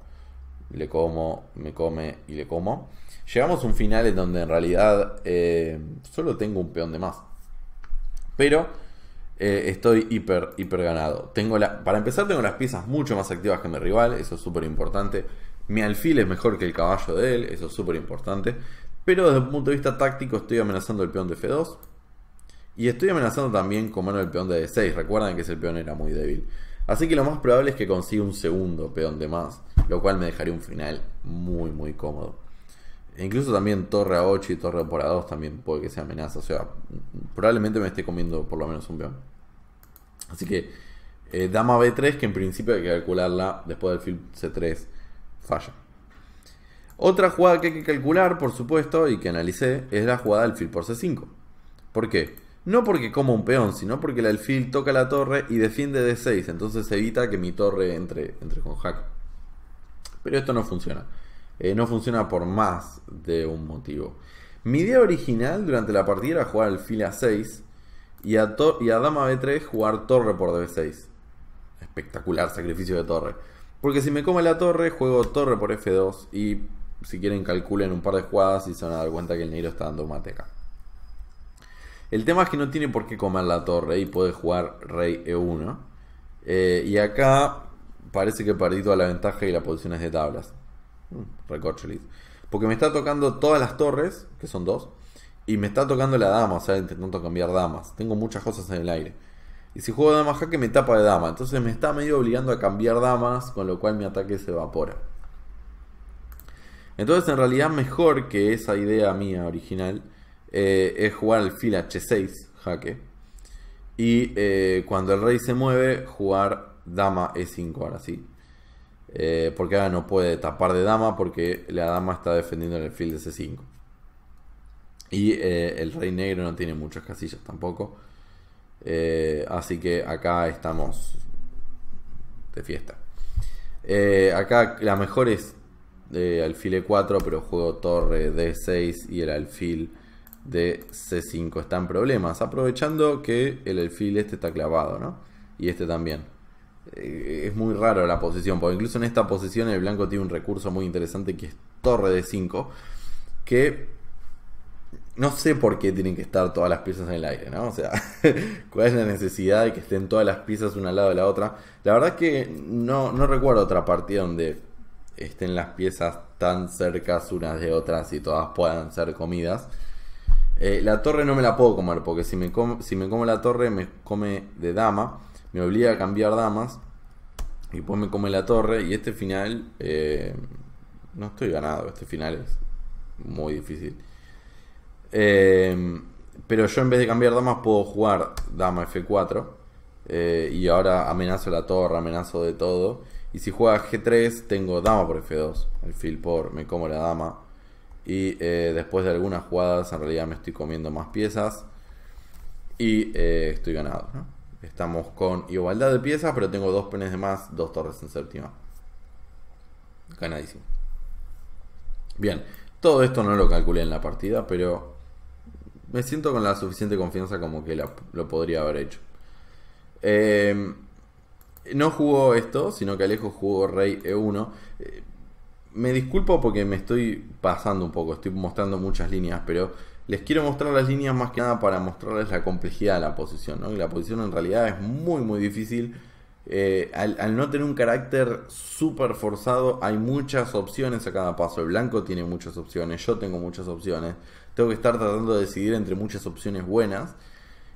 Speaker 1: le como, me come y le como, llegamos a un final en donde en realidad eh, solo tengo un peón de más. Pero eh, estoy hiper, hiper ganado. Tengo la, para empezar, tengo las piezas mucho más activas que mi rival, eso es súper importante. Mi alfil es mejor que el caballo de él, eso es súper importante. Pero desde un punto de vista táctico estoy amenazando el peón de F2. Y estoy amenazando también con mano el peón de D6. recuerden que ese peón era muy débil. Así que lo más probable es que consiga un segundo peón de más. Lo cual me dejaría un final muy, muy cómodo. E incluso también torre a 8 y torre por a 2 también puede que sea amenaza. O sea, probablemente me esté comiendo por lo menos un peón. Así que eh, dama B3, que en principio hay que calcularla después del fil C3, falla. Otra jugada que hay que calcular, por supuesto, y que analicé, es la jugada del fil por C5. ¿Por qué? No porque como un peón, sino porque el alfil toca la torre y defiende de 6. Entonces evita que mi torre entre, entre con hack Pero esto no funciona. Eh, no funciona por más de un motivo. Mi idea original durante la partida era jugar alfil a 6 y a, y a dama b3 jugar torre por d 6 Espectacular sacrificio de torre. Porque si me come la torre, juego torre por f2 y si quieren calculen un par de jugadas y se van a dar cuenta que el negro está dando mate el tema es que no tiene por qué comer la torre y puede jugar rey e1. Eh, y acá parece que perdí toda la ventaja y las posiciones de tablas. Mm, Porque me está tocando todas las torres, que son dos, y me está tocando la dama, o sea, intentando cambiar damas. Tengo muchas cosas en el aire. Y si juego dama jaque me tapa de dama, entonces me está medio obligando a cambiar damas, con lo cual mi ataque se evapora. Entonces en realidad mejor que esa idea mía original eh, es jugar alfil h6, jaque. Y eh, cuando el rey se mueve, jugar dama e5, ahora sí. Eh, porque ahora no puede tapar de dama porque la dama está defendiendo el fil de c5. Y el rey negro no tiene muchas casillas tampoco. así que acá estamos de fiesta. acá la mejor es alfil e4, pero juego torre d6 y el alfil de C5 están problemas, aprovechando que el alfil este está clavado, ¿no? Y este también. Eh, es muy raro la posición, porque incluso en esta posición el blanco tiene un recurso muy interesante que es torre de 5, que no sé por qué tienen que estar todas las piezas en el aire, ¿no? O sea, ¿cuál es la necesidad de que estén todas las piezas una al lado de la otra? La verdad es que no, no recuerdo otra partida donde estén las piezas tan cerca unas de otras y todas puedan ser comidas. Eh, la torre no me la puedo comer, porque si me, com si me como la torre, me come de dama. Me obliga a cambiar damas. Y pues me come la torre. Y este final. Eh, no estoy ganado. Este final es muy difícil. Em, pero yo en vez de cambiar damas puedo jugar dama F4. Eh, y ahora amenazo la torre, amenazo de todo. Y si juega G3, tengo dama por F2. El fil por, me como la dama. Y eh, después de algunas jugadas, en realidad me estoy comiendo más piezas. Y eh, estoy ganado. Estamos con igualdad de piezas, pero tengo dos penes de más, dos torres en séptima. Ganadísimo. Bien, todo esto no lo calculé en la partida, pero me siento con la suficiente confianza como que lo podría haber hecho. Em, no jugó esto, sino que Alejo jugó rey e1 me disculpo porque me estoy pasando un poco, estoy mostrando muchas líneas, pero les quiero mostrar las líneas más que nada para mostrarles la complejidad de la posición, la posición en realidad es muy, muy difícil. Eh, al, no tener un carácter súper forzado, hay muchas opciones a cada paso. El blanco tiene muchas opciones, yo tengo muchas opciones. Tengo que estar tratando de decidir entre muchas opciones buenas.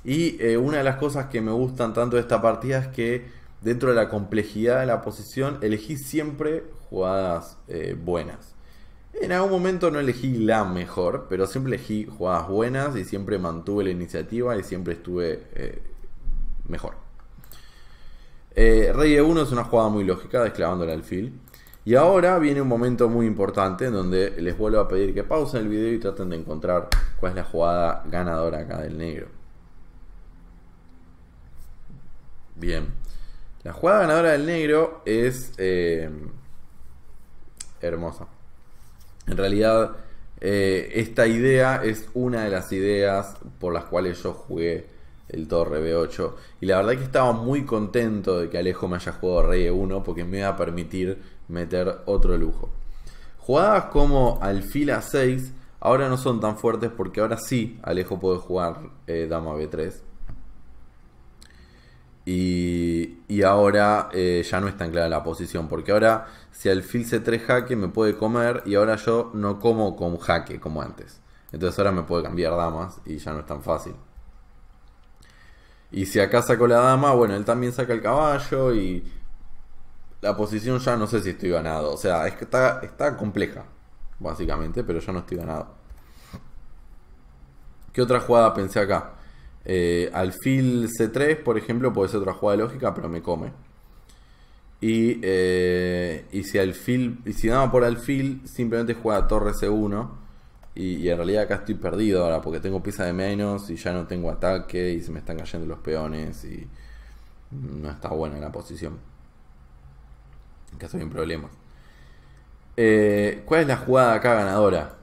Speaker 1: Y eh, una de las cosas que me gustan tanto de esta partida es que dentro de la complejidad de la posición, elegí siempre jugadas eh, buenas. En algún momento no elegí la mejor, pero siempre elegí jugadas buenas y siempre mantuve la iniciativa y siempre estuve eh, mejor. Eh, Rey de 1 es una jugada muy lógica, desclavando al alfil. Y ahora viene un momento muy importante en donde les vuelvo a pedir que pausen el video y traten de encontrar cuál es la jugada ganadora acá del negro. Bien. La jugada ganadora del negro es hermosa. En realidad, eh, esta idea es una de las ideas por las cuales yo jugué el Torre B8. Y la verdad que estaba muy contento de que Alejo me haya jugado Rey E1 porque me va a permitir meter otro lujo. Jugadas como alfil A6 ahora no son tan fuertes porque ahora sí Alejo puede jugar eh, Dama B3 y, y ahora eh, ya no es tan clara la posición, porque ahora si alfil C3 jaque me puede comer y ahora yo no como con jaque como antes. Entonces ahora me puede cambiar damas y ya no es tan fácil. Y si acá saco la dama, bueno, él también saca el caballo y la posición ya no sé si estoy ganado. O sea, es que está, está compleja, básicamente, pero ya no estoy ganado. ¿Qué otra jugada pensé acá? Eh, alfil C3, por ejemplo, puede ser otra jugada lógica, pero me come. Y, eh, y si alfil, y si por alfil, simplemente juega torre C1. Y, en realidad acá estoy perdido ahora porque tengo pieza de menos y ya no tengo ataque y se me están cayendo los peones y no está buena la posición. Acá estoy un problema. Eh, ¿Cuál es la jugada acá ganadora?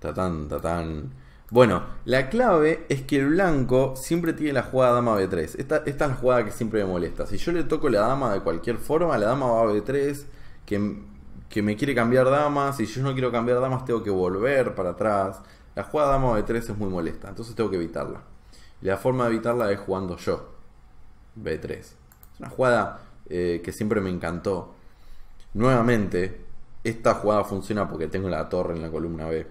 Speaker 1: Tatán, tatán. Bueno, la clave es que el blanco siempre tiene la jugada dama B3. Esta, es la jugada que siempre me molesta. Si yo le toco la dama de cualquier forma, la dama va a B3, que, me quiere cambiar damas. Si yo no quiero cambiar damas, tengo que volver para atrás. La jugada dama B3 es muy molesta, entonces tengo que evitarla. la forma de evitarla es jugando yo. B3. Es una jugada eh, que siempre me encantó. Nuevamente, esta jugada funciona porque tengo la torre en la columna B.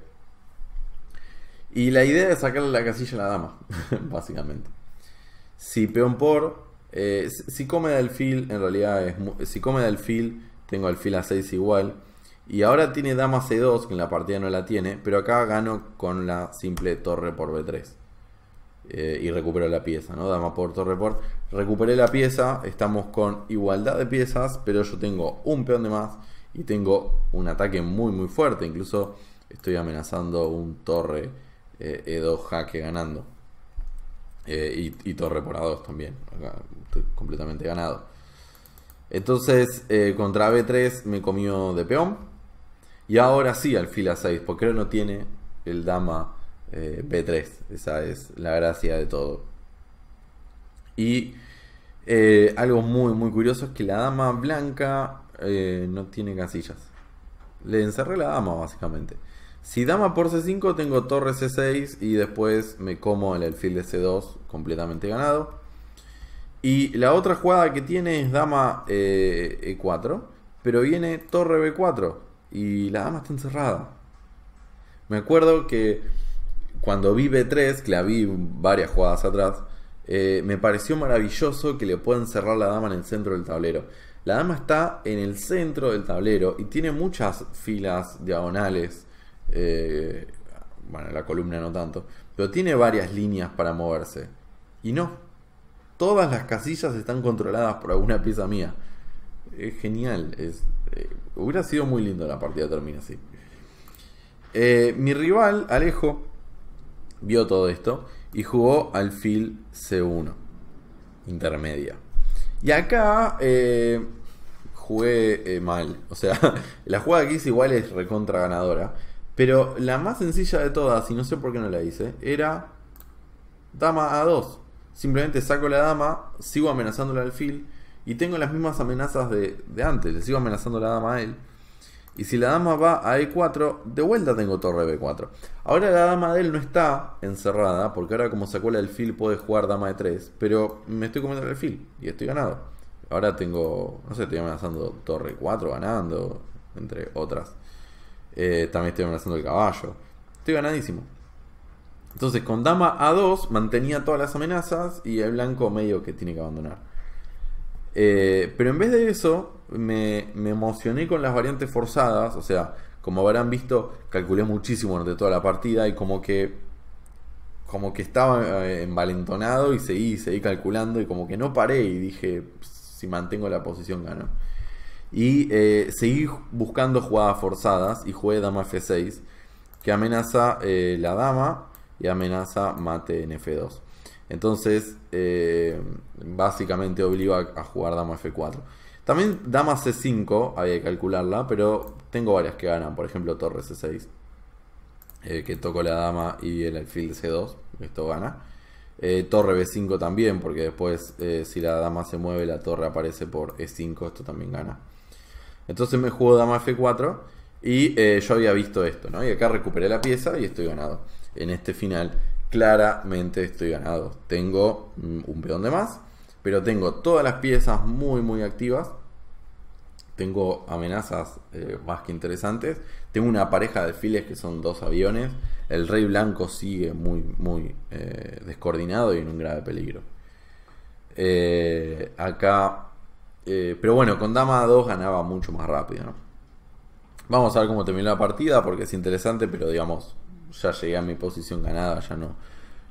Speaker 1: Y la idea es sacarle la casilla a la dama, básicamente. Si peón por. Eh, si come del fil. en realidad es. Si come del fil. tengo fil a 6 igual. Y ahora tiene dama c2, que en la partida no la tiene, pero acá gano con la simple torre por b3. Eh, y recupero la pieza, ¿no? Dama por torre por. Recuperé la pieza, estamos con igualdad de piezas, pero yo tengo un peón de más y tengo un ataque muy muy fuerte. Incluso estoy amenazando un torre eh, E2 eh, Jaque ganando. Eh, y, Torre por A2 también. estoy completamente ganado. Entonces, eh, contra B3 me comió de peón. Y ahora sí alfil A6, porque no tiene el dama B3. Esa es la gracia de todo. Y algo muy, muy curioso es que la dama blanca no tiene casillas. Le encerré la dama, básicamente. Si dama por C5 tengo torre C6 y después me como el alfil de C2 completamente ganado. Y la otra jugada que tiene es dama E4, eh, e pero viene torre B4 y la dama está encerrada. Me acuerdo que cuando vi B3, que la vi varias jugadas atrás, eh, me pareció maravilloso que le puedan cerrar la dama en el centro del tablero. La dama está en el centro del tablero y tiene muchas filas diagonales eh, bueno, la columna no tanto. Pero tiene varias líneas para moverse. Y no. Todas las casillas están controladas por alguna pieza mía. Es genial. Eh, hubiera sido muy lindo la partida termina así. Eh, mi rival, Alejo, vio todo esto y jugó al alfil C1. Intermedia. Y acá jugué mal. O sea, la jugada que hice igual es recontra ganadora. Pero la más sencilla de todas, y no sé por qué no la hice, era dama a2. Simplemente saco la dama, sigo amenazando al alfil y tengo las mismas amenazas de, de antes. Le sigo amenazando la dama a él. Y si la dama va a e4, de vuelta tengo torre b4. Ahora la dama de él no está encerrada, porque ahora como sacó el alfil puede jugar dama e 3, pero me estoy comiendo el alfil y estoy ganado. Ahora tengo, no sé, estoy amenazando torre 4 ganando, entre otras. Eh, también estoy amenazando el caballo. Estoy ganadísimo. Entonces, con dama A2 mantenía todas las amenazas y el blanco medio que tiene que abandonar. Eh, pero en vez de eso, me, emocioné con las variantes forzadas. O sea, como habrán visto, calculé muchísimo durante toda la partida y como que. Como que estaba eh, envalentonado y seguí, seguí calculando y como que no paré y dije, si mantengo la posición gano. Y seguir eh, seguí buscando jugadas forzadas y jugué dama f6, que amenaza eh, la dama y amenaza mate en f2. Entonces, eh, básicamente obliga a jugar dama f4. También dama c5, hay que calcularla, pero tengo varias que ganan. Por ejemplo, torre c6, que toco la dama y el alfil c2, esto gana. torre B5 también, porque después si la dama se mueve, la torre aparece por E5, esto también gana. Entonces me jugó dama F4 y eh, yo había visto esto, ¿no? Y acá recuperé la pieza y estoy ganado. En este final claramente estoy ganado. Tengo mm, un peón de más, pero tengo todas las piezas muy muy activas. Tengo amenazas eh, más que interesantes. Tengo una pareja de files que son dos aviones. El rey blanco sigue muy muy eh, descoordinado y en un grave peligro. acá eh, pero bueno, con dama 2 ganaba mucho más rápido, Vamos a ver cómo terminó la partida porque es interesante, pero digamos, ya llegué a mi posición ganada, ya no,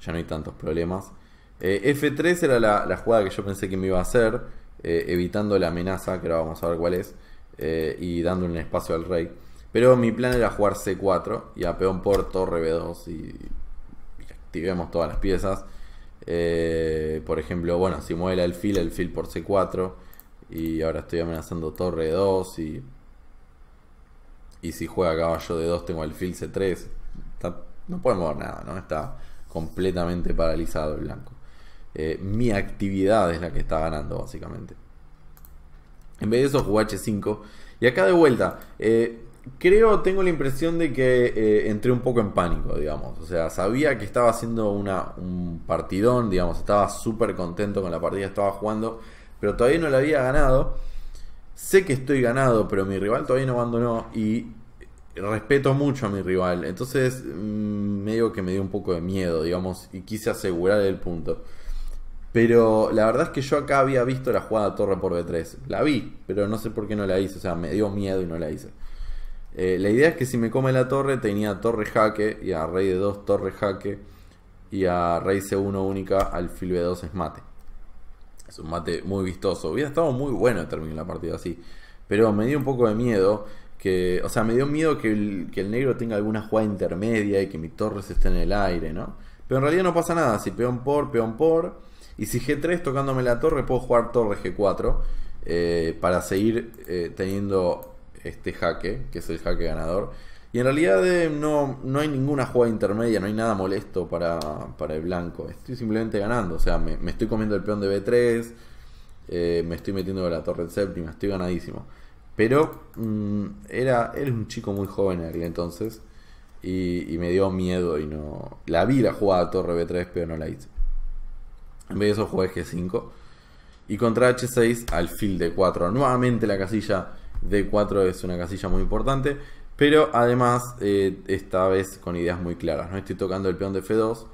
Speaker 1: ya no hay tantos problemas. Eh, F3 era la, jugada que yo pensé que me iba a hacer, eh, evitando la amenaza, que ahora vamos a ver cuál es, y dando un espacio al rey. Pero mi plan era jugar C4 y a peón por torre B2 y, activemos todas las piezas. por ejemplo, bueno, si mueve el alfil, el alfil por C4. Y ahora estoy amenazando torre 2 y... Y si juega caballo de 2 tengo alfil C3. no podemos mover nada, ¿no? Está completamente paralizado el blanco. Eh, mi actividad es la que está ganando básicamente. En vez de eso jugué H5. Y acá de vuelta, eh, creo, tengo la impresión de que eh, entré un poco en pánico, digamos. O sea, sabía que estaba haciendo una, un partidón, digamos, estaba súper contento con la partida que estaba jugando pero todavía no la había ganado. Sé que estoy ganado, pero mi rival todavía no abandonó y respeto mucho a mi rival. Entonces, mm, medio que me dio un poco de miedo, digamos, y quise asegurar el punto. Pero la verdad es que yo acá había visto la jugada torre por B3. La vi, pero no sé por qué no la hice. O sea, me dio miedo y no la hice. Eh, la idea es que si me come la torre, tenía torre jaque y a rey de 2 torre jaque y a rey C1 única, alfil B2 es mate. Es un mate muy vistoso. Hubiera estado muy bueno terminar la partida así. Pero me dio un poco de miedo. Que, o sea, me dio miedo que el, negro tenga alguna jugada intermedia y que mi torre se esté en el aire, ¿no? Pero en realidad no pasa nada. Si peón por, peón por. Y si G3 tocándome la torre, puedo jugar torre G4. Eh, para seguir eh, teniendo este jaque, que es el jaque ganador. Y en realidad eh, no, hay ninguna jugada intermedia, no hay nada molesto para, el blanco. Estoy simplemente ganando. O sea, me, estoy comiendo el peón de B3, eh, me estoy metiendo de la torre en séptima, estoy ganadísimo. Pero mm, era, un chico muy joven en aquel entonces y, me dio miedo y no... La vi la jugada torre B3, pero no la hice. En vez de eso jugué G5. Y contra H6, alfil D4. Nuevamente la casilla D4 es una casilla muy importante. Pero además, eh, esta vez con ideas muy claras. No estoy tocando el peón de F2.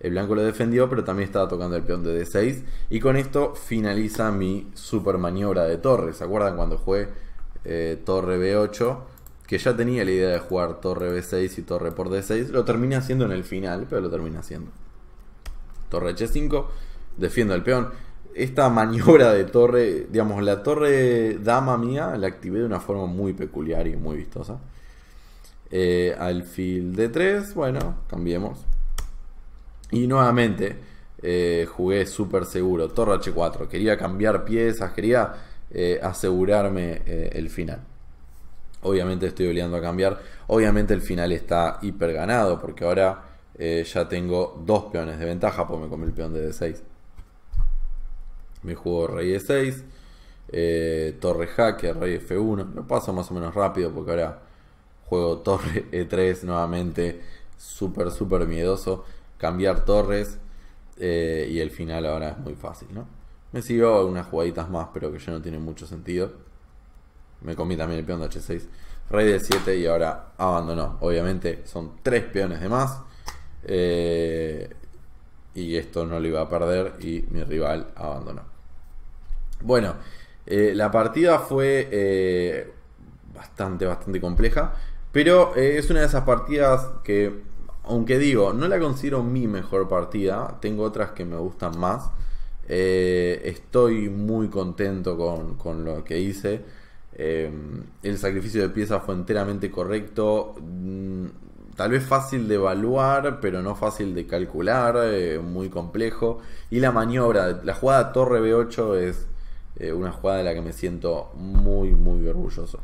Speaker 1: El blanco lo defendió, pero también estaba tocando el peón de D6. Y con esto finaliza mi super maniobra de torre. ¿Se acuerdan cuando jugué eh, torre B8? Que ya tenía la idea de jugar torre B6 y torre por D6. Lo terminé haciendo en el final, pero lo termina haciendo. Torre H5, defiendo el peón. Esta maniobra de torre, digamos, la torre dama mía la activé de una forma muy peculiar y muy vistosa. Eh, alfil D3, bueno, cambiemos. Y nuevamente eh, jugué súper seguro, torre H4, quería cambiar piezas, quería eh, asegurarme el final. Obviamente estoy obligando a cambiar, obviamente el final está hiper ganado porque ahora ya tengo dos peones de ventaja, porque me comí el peón de D6. Me jugó rey E6, torre jaque, rey F1, lo paso más o menos rápido porque ahora Juego torre E3 nuevamente, súper, súper miedoso. Cambiar torres eh, y el final ahora es muy fácil, ¿no? Me siguió unas jugaditas más, pero que ya no tiene mucho sentido. Me comí también el peón de H6, rey de 7 y ahora abandonó. Obviamente son tres peones de más. Eh, y esto no lo iba a perder y mi rival abandonó. Bueno, eh, la partida fue bastante, bastante compleja. Pero eh, es una de esas partidas que, aunque digo, no la considero mi mejor partida, tengo otras que me gustan más. Eh, estoy muy contento con, con lo que hice. Em, el sacrificio de piezas fue enteramente correcto. Mm, tal vez fácil de evaluar, pero no fácil de calcular, eh, muy complejo. Y la maniobra, la jugada torre B8 es una jugada de la que me siento muy, muy orgulloso.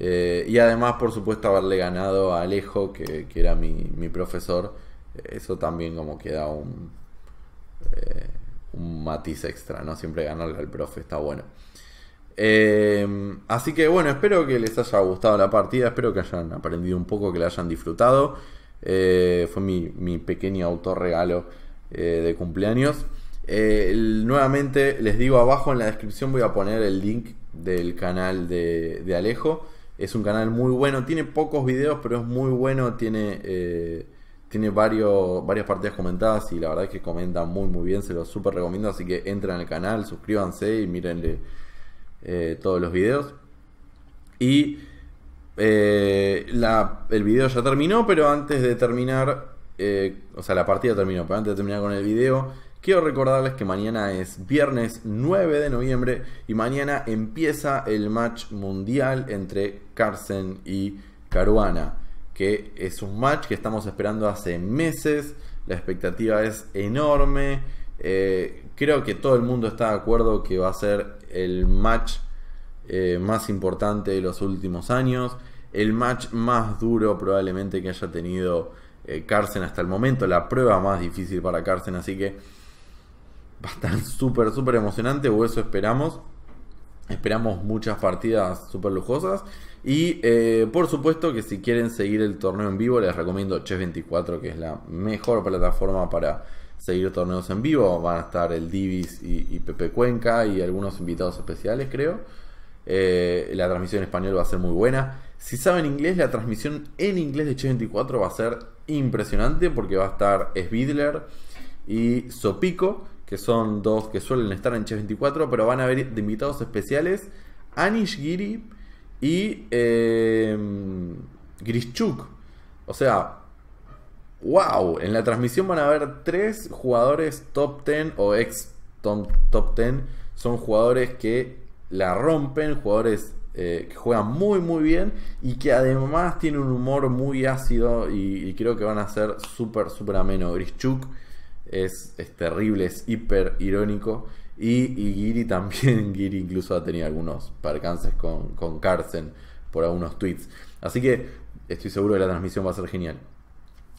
Speaker 1: Eh, y además, por supuesto, haberle ganado a Alejo, que, era mi, profesor, eso también como que da eh, un, matiz extra, ¿no? Siempre ganarle al profe está bueno. Eh, así que bueno, espero que les haya gustado la partida, espero que hayan aprendido un poco, que la hayan disfrutado. fue mi, mi, pequeño autorregalo de cumpleaños. nuevamente les digo abajo en la descripción voy a poner el link del canal de Alejo. Es un canal muy bueno, tiene pocos videos, pero es muy bueno, tiene, eh, tiene varios, varias partidas comentadas y la verdad es que comenta muy muy bien, se los súper recomiendo, así que entren al canal, suscríbanse y mírenle eh, todos los videos. Y eh, el video ya terminó, pero antes de terminar, o sea, la partida terminó, pero antes de terminar con el video, Quiero recordarles que mañana es viernes 9 de noviembre y mañana empieza el match mundial entre Carson y Caruana, que es un match que estamos esperando hace meses, la expectativa es enorme, eh, creo que todo el mundo está de acuerdo que va a ser el match eh, más importante de los últimos años, el match más duro probablemente que haya tenido eh, Carson hasta el momento, la prueba más difícil para Carson, así que... va a estar súper, súper emocionante, o eso esperamos. Esperamos muchas partidas súper lujosas. Y eh, por supuesto que si quieren seguir el torneo en vivo, les recomiendo Chess24, que es la mejor plataforma para seguir torneos en vivo. Van a estar el Divis y, Pepe Cuenca y algunos invitados especiales, creo. Eh, la transmisión en español va a ser muy buena. Si saben inglés, la transmisión en inglés de chess 24 va a ser impresionante porque va a estar Svidler y Sopico que son dos que suelen estar en chess 24, pero van a haber de invitados especiales Anish Giri y eh, O sea, wow, en la transmisión van a haber tres jugadores top 10 o ex top 10. Son jugadores que la rompen, jugadores eh, que juegan muy muy bien y que además tienen un humor muy ácido y, creo que van a ser súper súper ameno. Grishuk es, terrible, es hiper irónico. Y, y Giri también, Giri incluso ha tenido algunos percances con, con Carson por algunos tweets. Así que estoy seguro que la transmisión va a ser genial.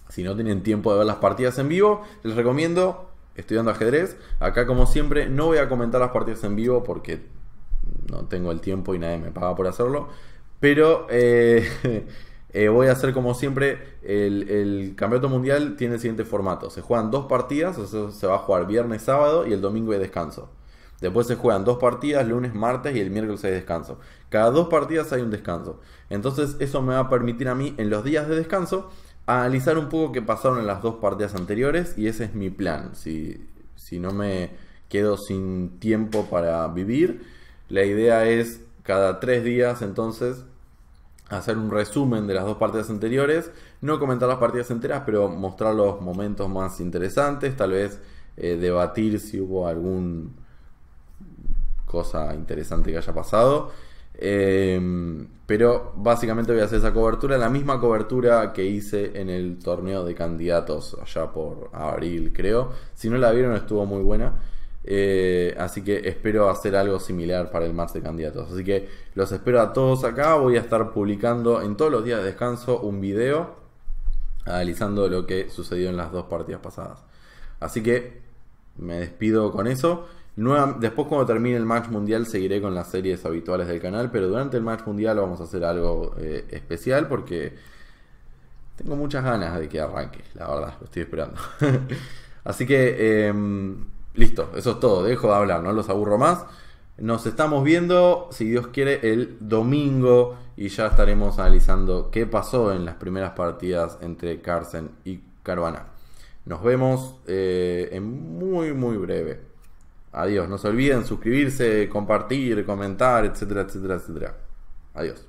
Speaker 1: Si no tienen tiempo de ver las partidas en vivo, les recomiendo estudiando ajedrez. Acá, como siempre, no voy a comentar las partidas en vivo porque no tengo el tiempo y nadie me paga por hacerlo. Pero eh, Eh, voy a hacer como siempre, el, campeonato mundial tiene el siguiente formato. Se juegan dos partidas, se va a jugar viernes, sábado y el domingo hay descanso. Después se juegan dos partidas, lunes, martes y el miércoles hay descanso. Cada dos partidas hay un descanso. Entonces eso me va a permitir a mí en los días de descanso analizar un poco qué pasaron en las dos partidas anteriores y ese es mi plan. Si, si no me quedo sin tiempo para vivir, la idea es cada tres días entonces hacer un resumen de las dos partidas anteriores, no comentar las partidas enteras, pero mostrar los momentos más interesantes, tal vez eh, debatir si hubo algún cosa interesante que haya pasado. Em, pero básicamente voy a hacer esa cobertura, la misma cobertura que hice en el torneo de candidatos allá por abril, creo. Si no la vieron, estuvo muy buena. Eh, así que espero hacer algo similar para el match de candidatos. Así que los espero a todos acá. Voy a estar publicando en todos los días de descanso un video analizando lo que sucedió en las dos partidas pasadas. Así que me despido con eso. después cuando termine el match mundial seguiré con las series habituales del canal, pero durante el match mundial vamos a hacer algo eh, especial porque tengo muchas ganas de que arranque, la verdad, lo estoy esperando. Así que... Em, Listo, eso es todo. Dejo de hablar, no los aburro más. Nos estamos viendo, si Dios quiere, el domingo y ya estaremos analizando qué pasó en las primeras partidas entre Carson y Caruana. Nos vemos eh, en muy, muy breve. Adiós. No se olviden suscribirse, compartir, comentar, etcétera, etcétera, etcétera. Adiós.